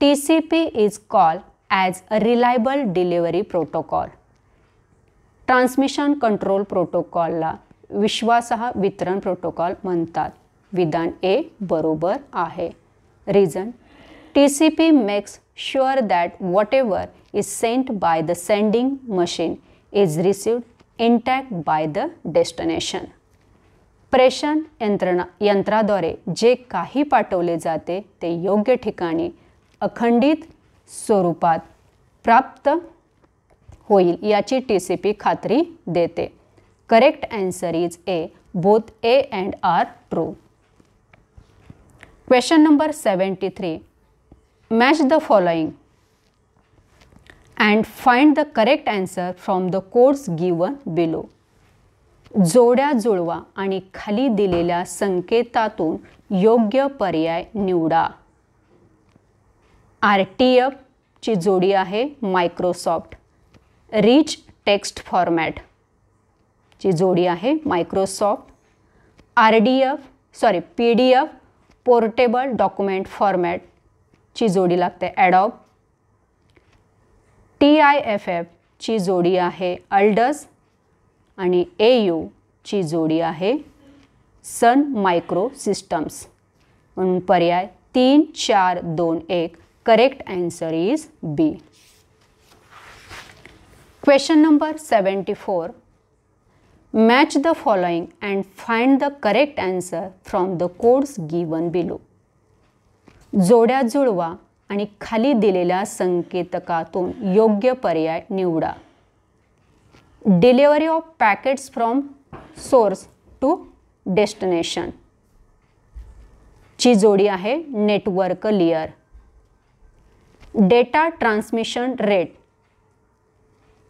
T C P is call as a reliable delivery protocol transmission control प्रोटोकॉलला विश्वासार्ह वितरण प्रोटोकॉल म्हणतात विधान ए बरोबर आहे reason T C P makes sure that what whatever is sent by the sending machine is received intact by the destination प्रेषण यंत्रणा यंत्राद्वारे जे काही पाठवले जाते ते योग्य ठिकाणी अखंडित स्वरूपात प्राप्त होईल याची टी सी पी खात्री देते correct answer is A both A and R true question number seventy three match the following and find the correct answer from the course given below जोड्या जुळवा आणि खाली दिलेल्या संकेतातून योग्य पर्याय निवडा आर टी एफची जोडी आहे मायक्रोसॉफ्ट रिच टेक्स्ट ची जोडी आहे Microsoft R D F sorry P D F portable document ची जोडी लागते ॲडॉप टी आय एफ एफची जोडी आहे अल्डस आणि ए ची जोडी आहे सन मायक्रो सिस्टम्स म्हणून पर्याय तीन चार दोन एक correct answer is B question number seventy four match the following and find the correct answer from the codes given below जोड्या जुळवा आणि खाली दिलेल्या संकेतकातून योग्य पर्याय निवडा delivery of packets from source to destination ची जोडी आहे network layer data transmission rate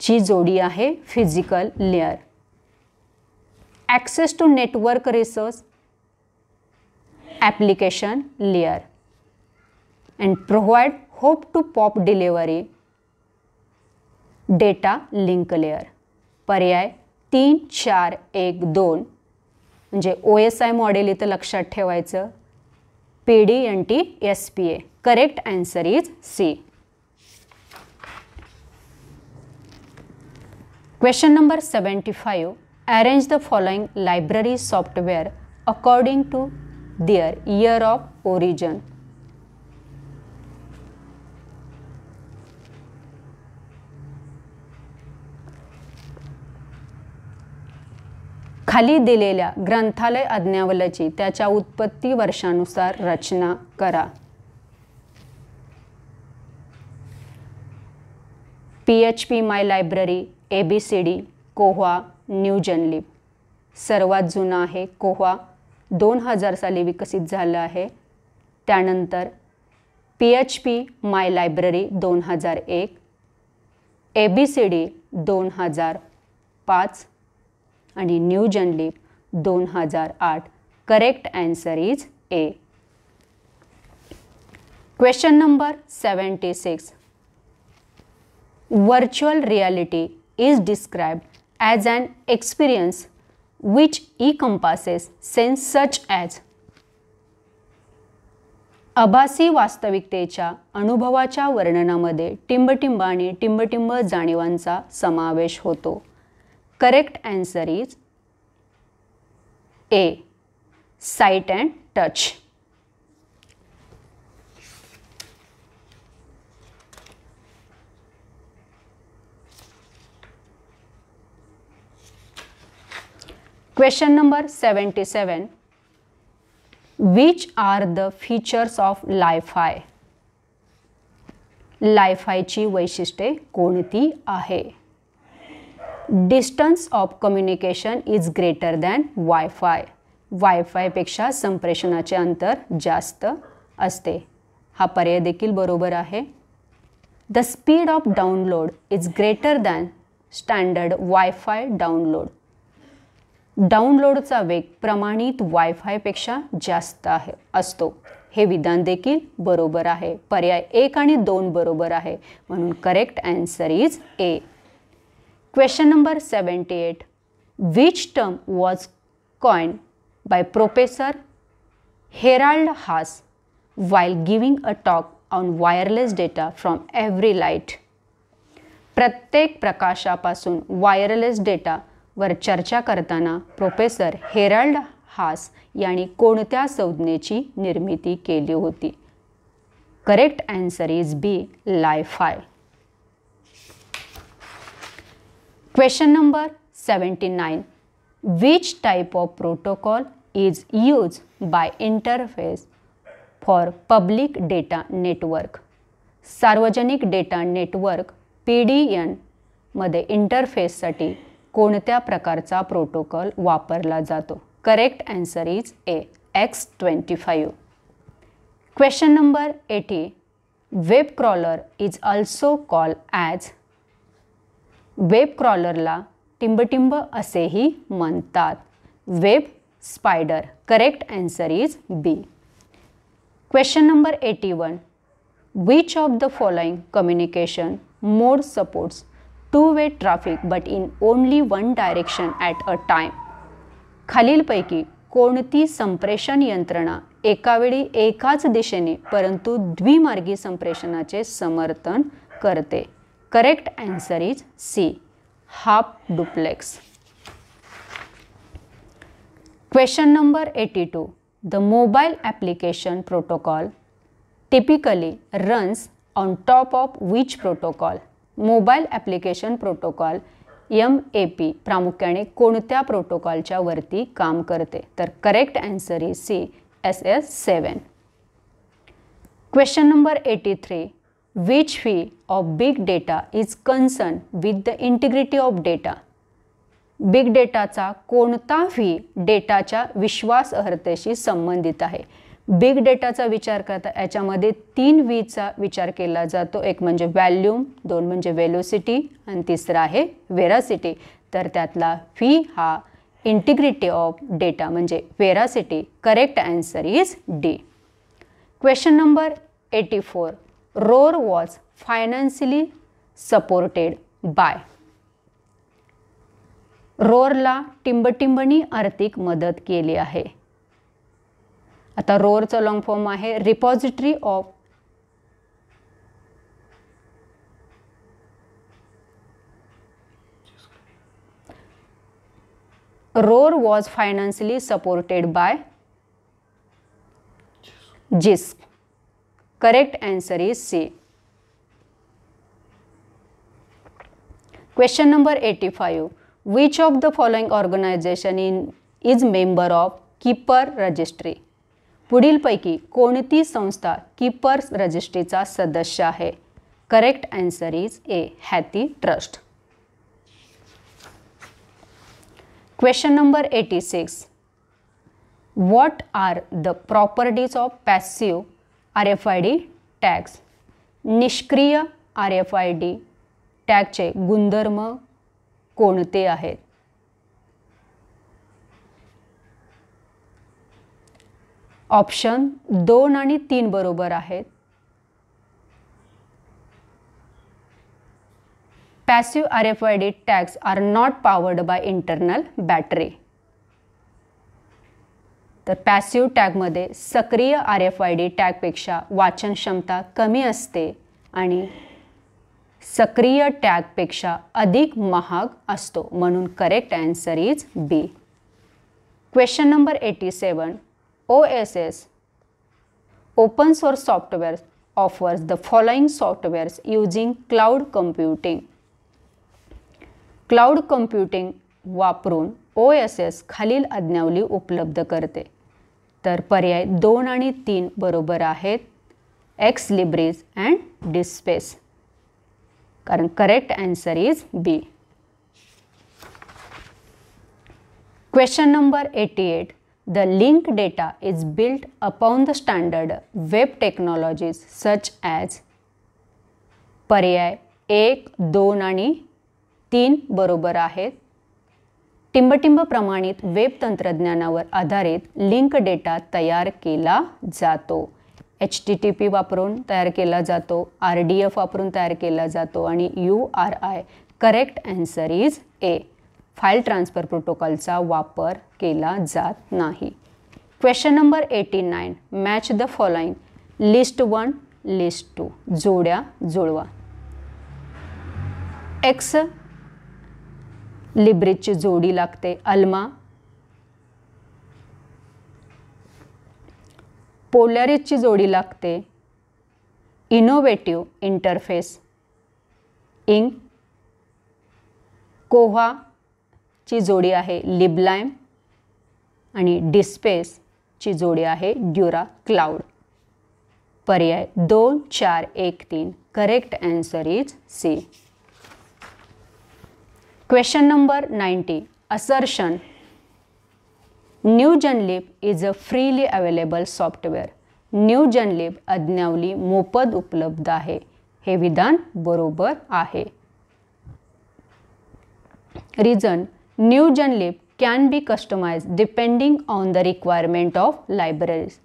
ची जोडी आहे physical layer access to network resource application layer and provide hop to hop delivery data link layer पर्याय तीन चार एक दोन म्हणजे ओ एस आय मॉडेल इथं लक्षात ठेवायचं P D N T S P A correct answer is C question number seventy five arrange the following library software according to their year of origin खाली दिलेल्या ग्रंथालय आज्ञावलाची त्याच्या उत्पत्ती वर्षानुसार रचना करा P H P My Library A B C D Koha जनलिप सर्वात जुना आहे कोहवा दोन हजार साली विकसित झालं आहे त्यानंतर P H P My Library दोन हजार एक ए बी सी डी दोन हजार पाच आणि न्यू जनलीप दोन हजार आठ correct answer is A question number seventy six virtual reality is describe as an experience which encompasses sense such as आभासी वास्तविकतेच्या अनुभवाच्या वर्णनामध्ये टिंबटिंब आणि टिंबटिंब जाणीवांचा समावेश होतो correct answer is A sight and touch question number seventy seven which are the features of LiFi लायफायची वैशिष्ट्ये कोणती आहे distance of communication is greater than wifi वायफायपेक्षा संप्रेषणाचे अंतर जास्त असते हा पर्याय देखील बरोबर आहे the speed of download is greater than standard wifi download डाउनलोडचा वेग प्रमाणित वायफायपेक्षा जास्त आहे असतो हे विधान देखील बरोबर आहे पर्याय एक आणि दोन बरोबर आहे म्हणून correct answer is A number number 78. Which term was coined by professor Harald Haas while giving a talk on wireless data from every light प्रत्येक प्रकाशापासून वायरलेस डेटावर चर्चा करताना प्रोफेसर हेराल्ड हास यांनी कोणत्या संज्ञेची निर्मिती केली होती करेक्ट अँसर इज बी फाय number number 79. Which type of protocol is use by interface for public data network सार्वजनिक डेटा नेटवर्क पी डी एनमध्ये इंटरफेससाठी कोणत्या प्रकारचा प्रोटोकॉल वापरला जातो correct answer is A X twenty five question number eighty web crawler is also call as web क्रॉलरला टिंबटिंब असेही म्हणतात web spider correct answer is B question number eighty one which of the following communication mode supports two way traffic but in only one direction at a time खालीलपैकी कोणती संप्रेषण यंत्रणा एकावेळी एकाच दिशेने परंतु द्विमार्गी संप्रेषणाचे समर्थन करते correct answer is C half duplex question number eighty two the mobile application protocol typically runs on top of which protocol mobile application protocol M A P प्रामुख्याने कोणत्या प्रोटोकॉलच्या वरती काम करते तर correct answer is C S S seven question number eighty three which V of big data is concerned with the integrity of data big डेटाचा कोणता fee डेटाच्या विश्वासार्हतेशी संबंधित आहे बिग डेटाचा विचार करता याच्यामध्ये तीन वीचा विचार केला जातो एक म्हणजे व्हॅल्यूम दोन म्हणजे वेलोसिटी आणि तिसरा आहे वेरासिटी तर त्यातला फी हा इंटिग्रिटी ऑफ डेटा म्हणजे veracity correct answer is D question number eighty four ROAR was financially supported by रोरला टिंबटिंबणी आर्थिक मदत केली आहे आता रोरचं लॉंग फॉर्म आहे repository of ROAR was financially supported by JISC correct is C question number eighty 85. Which of the following organisation in is member of keeper registry पुढीलपैकी कोणती संस्था कीपर्स रजिस्ट्रीचा सदस्य आहे correct answer is A Hathi trust question number eighty six what are the properties of passive R F I D tags निष्क्रिय R F I D टॅगचे गुणधर्म कोणते आहेत ऑप्शन दोन आणि तीन बरोबर आहेत passive R F I D tags are not powered by internal battery तर पॅसिव्ह टॅगमध्ये सक्रिय आर एफ आय डी टॅगपेक्षा वाचन क्षमता कमी असते आणि सक्रिय टॅगपेक्षा अधिक महाग असतो म्हणून correct answer is B question number eighty seven O S S open source software offers the following softwares using cloud computing cloud computing वापरून ओ एस एस खालील अज्ञावली उपलब्ध करते तर पर्याय दोन आणि तीन बरोबर आहेत एक्स लिब्रिज अँड डिस्पेस कारण correct answer is B question number eighty eight the link data is built upon the standard web technologies such as पर्याय एक दोन आणि तीन बरोबर आहेत टिंबटिंब प्रमाणित वेब तंत्रज्ञानावर आधारित लिंक डेटा तयार केला जातो एच टी टी पी वापरून तयार केला जातो आर डी एफ वापरून तयार केला जातो आणि U R I correct answer is A file transfer प्रोटोकॉलचा वापर केला जात नाही question number eighty nine match the following list one list two जोड्या जुळवा एक्स लिब्रिजची जोडी लागते अल्मा पोलॅरिजची जोडी लागते इनोवेटिव्ह इंटरफेस इंग कोहाची जोडी आहे लिबलायम आणि डिस्पेसची जोडी आहे ड्युरा क्लाउड पर्याय दोन चार एक तीन correct answer is C number Question assertion NewGenLib is a freely available software NewGenLib अज्ञावली मोफत उपलब्ध आहे हे विधान बरोबर आहे NewGenLib can be customize depending on the requirement of libraries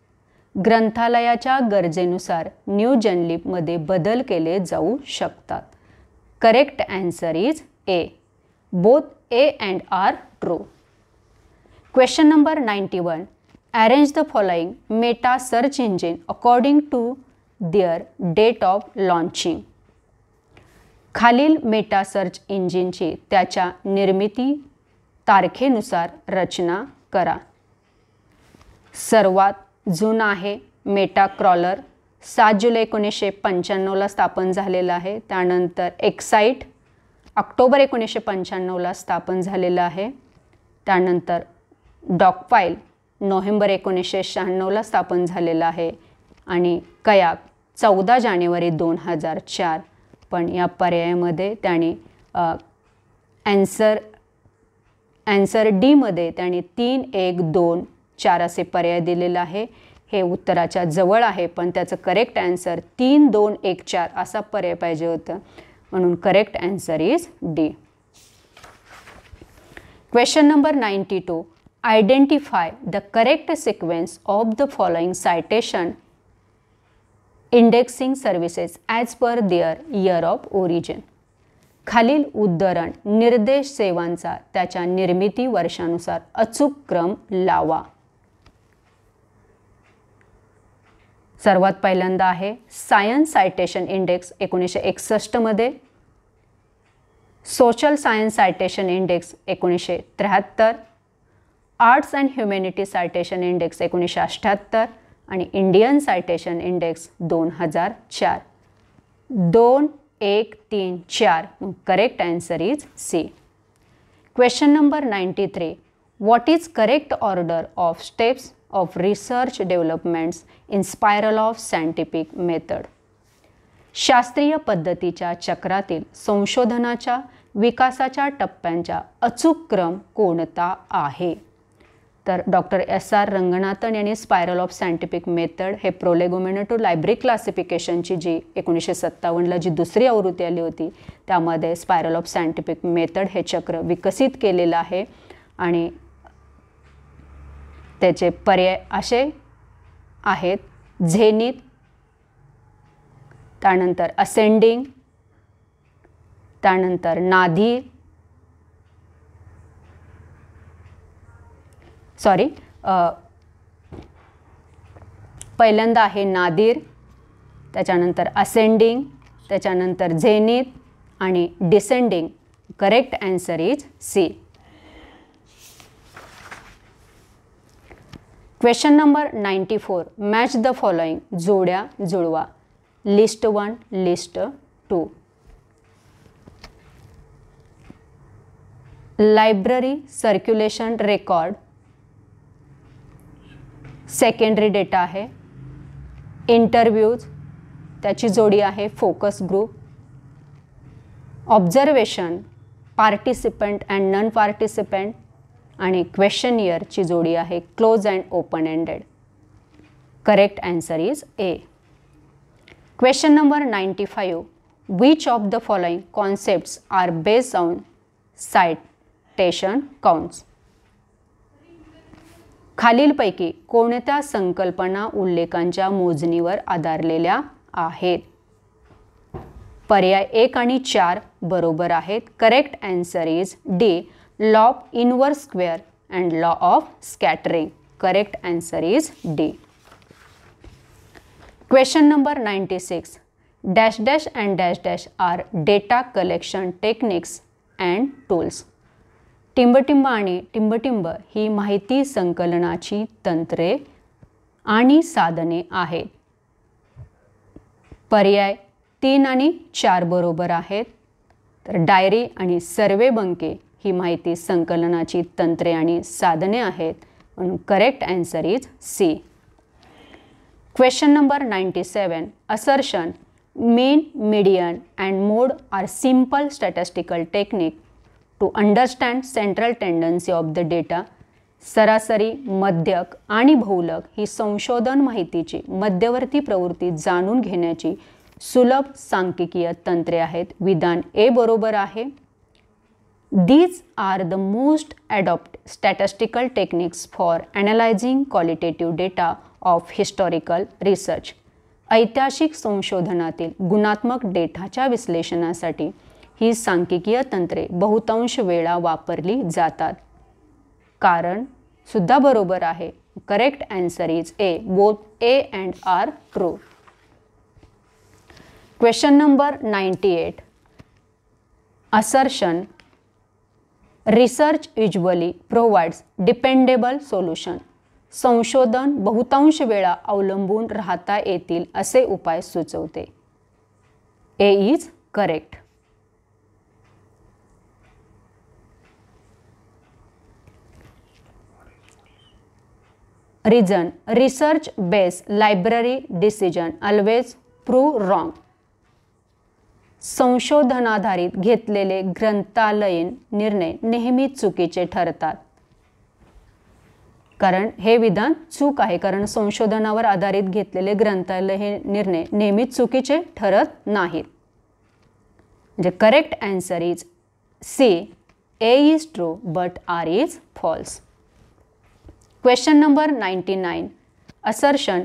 ग्रंथालयाच्या गरजेनुसार न्यू जनलिपमध्ये बदल केले जाऊ शकतात correct answer is A Both A and R true. Question number 91. Arrange the following meta search engine according to their date of launching. खालील meta search इंजिनची त्याच्या निर्मिती तारखेनुसार रचना करा सर्वात जुना आहे मेटा क्रॉलर सात जुलै एकोणीसशे पंच्याण्णवला स्थापन झालेला आहे त्यानंतर एक्साईट ऑक्टोबर एकोणीसशे पंच्याण्णवला स्थापन झालेलं आहे त्यानंतर डॉकफाईल नोव्हेंबर एकोणीसशे शहाण्णवला स्थापन झालेलं आहे आणि कयाक चौदा जानेवारी दोन हजार चार पण या पर्यायामध्ये त्याने ॲन्सर ॲन्सर डीमध्ये त्याने तीन एक दोन चार असे पर्याय दिलेला आहे हे उत्तराच्या जवळ आहे पण त्याचं करेक्ट ॲन्सर तीन दोन एक चार असा पर्याय पाहिजे होतं म्हणून correct answer is D question number ninety two identify the correct sequence of the following citation indexing services as per their year of origin खालील उद्धरण निर्देश सेवांचा त्याच्या निर्मिती वर्षानुसार अचूक क्रम लावा सर्वात पहिल्यांदा आहे सायन्स सायटेशन इंडेक्स एकोणीसशे एकसष्टमध्ये सोशल सायन्स सायटेशन इंडेक्स एकोणीसशे त्र्याहत्तर arts and humanity citation index एकोणीसशे अठ्ठ्याहत्तर आणि इंडियन सायटेशन इंडेक्स दोन हजार चार दोन एक तीन चार correct answer is C question number ninety three what is correct order of steps of research developments in spiral of scientific method शास्त्रीय पद्धतीच्या चक्रातील संशोधनाच्या विकासाच्या टप्प्यांचा अचूक क्रम कोणता आहे तर डॉक्टर एस आर रंगनाथन यांनी स्पायरल ऑफ सायंटिफिक मेथड हे टू लायब्ररी क्लासिफिकेशनची जी एकोणीसशे सत्तावन्नला जी दुसरी आवृत्ती आली होती त्यामध्ये स्पायरल ऑफ सायंटिफिक मेथड हे चक्र विकसित केलेलं आहे आणि त्याचे पर्याय असे आहेत झेनित त्यानंतर असेंडिंग त्यानंतर नाधी सॉरी पहिल्यांदा आहे नादीर त्याच्यानंतर असेंडिंग त्याच्यानंतर झेनीत आणि descending correct answer is C question number ninety four match the following जोड्या जुळवा list one list two library circulation record secondary data आहे इंटरव्ह्यूज त्याची जोडी आहे focus group observation participant and non participant आणि क्वेश्चन इयरची जोडी आहे close and open ended correct answer is A question number ninety five which of the following concepts are based on citation counts खालीलपैकी कोणत्या संकल्पना उल्लेखांच्या मोजणीवर आधारलेल्या आहेत पर्याय एक आणि चार बरोबर आहेत correct answer is D law inverse square and law of scattering correct answer is D question number ninety six dash dash and dash are data collection techniques and tools टिंबटिंब आणि टिंबटिंब ही माहिती संकलनाची तंत्रे आणि साधने आहेत पर्याय तीन आणि चार बरोबर आहेत तर डायरी आणि सर्वे बंके ही माहिती संकलनाची तंत्रे आणि साधने आहेत म्हणून correct answer is C question number ninety seven assertion mean median and mode are simple statistical technique to understand central tendency of the data सरासरी मध्यक आणि बहुलक ही संशोधन माहितीची मध्यवर्ती प्रवृत्ती जाणून घेण्याची सुलभ सांख्यिकीय तंत्रे आहेत विधान ए बरोबर आहे These are the most adopted statistical techniques for analyzing qualitative data of historical research ऐतिहासिक संशोधनातील गुणात्मक डेटाच्या विश्लेषणासाठी ही सांख्यिकीय तंत्रे बहुतांश वेळा वापरली जातात कारण सुद्धा बरोबर आहे correct answer is A both A and R true question number ninety eight assertion research usually provides dependable solution संशोधन बहुतांश वेळा अवलंबून राहता येतील असे उपाय सुचवते A is correct reason, research base library decision always prove wrong संशोधनाधारित घेतलेले ग्रंथालयीन निर्णय नेहमी चुकीचे ठरतात कारण हे विधान चूक आहे कारण संशोधनावर आधारित घेतलेले ग्रंथालय हे निर्णय नेहमीच चुकीचे ठरत नाहीत म्हणजे correct answer is C A is true but R is false question number ninety nine assertion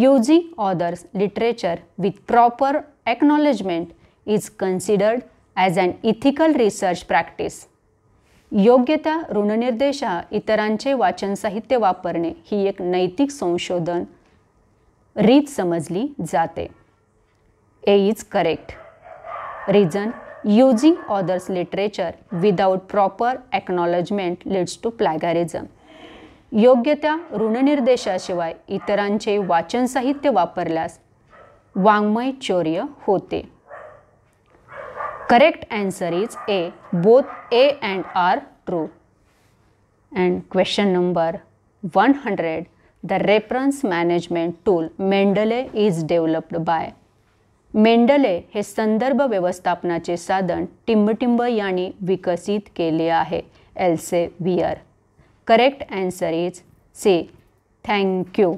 using others literature with proper acknowledgement is considered as unethical research practice योग्य त्या ऋणनिर्देशा इतरांचे वाचन साहित्य वापरणे ही एक नैतिक संशोधन रीत समजली जाते A is correct reason using others literature without proper acknowledgement leads to plagiarism योग्य त्या ऋणनिर्देशाशिवाय इतरांचे वाचन साहित्य वापरल्यास वाङ्मय चौर्य होते correct answer is A both A and R true and question number one hundred the reference management tool Mendeley is developed by Mendeley हे संदर्भ व्यवस्थापनाचे साधन टिंबटिंब यांनी विकसित केले आहे Elsevier correct answer is C thank you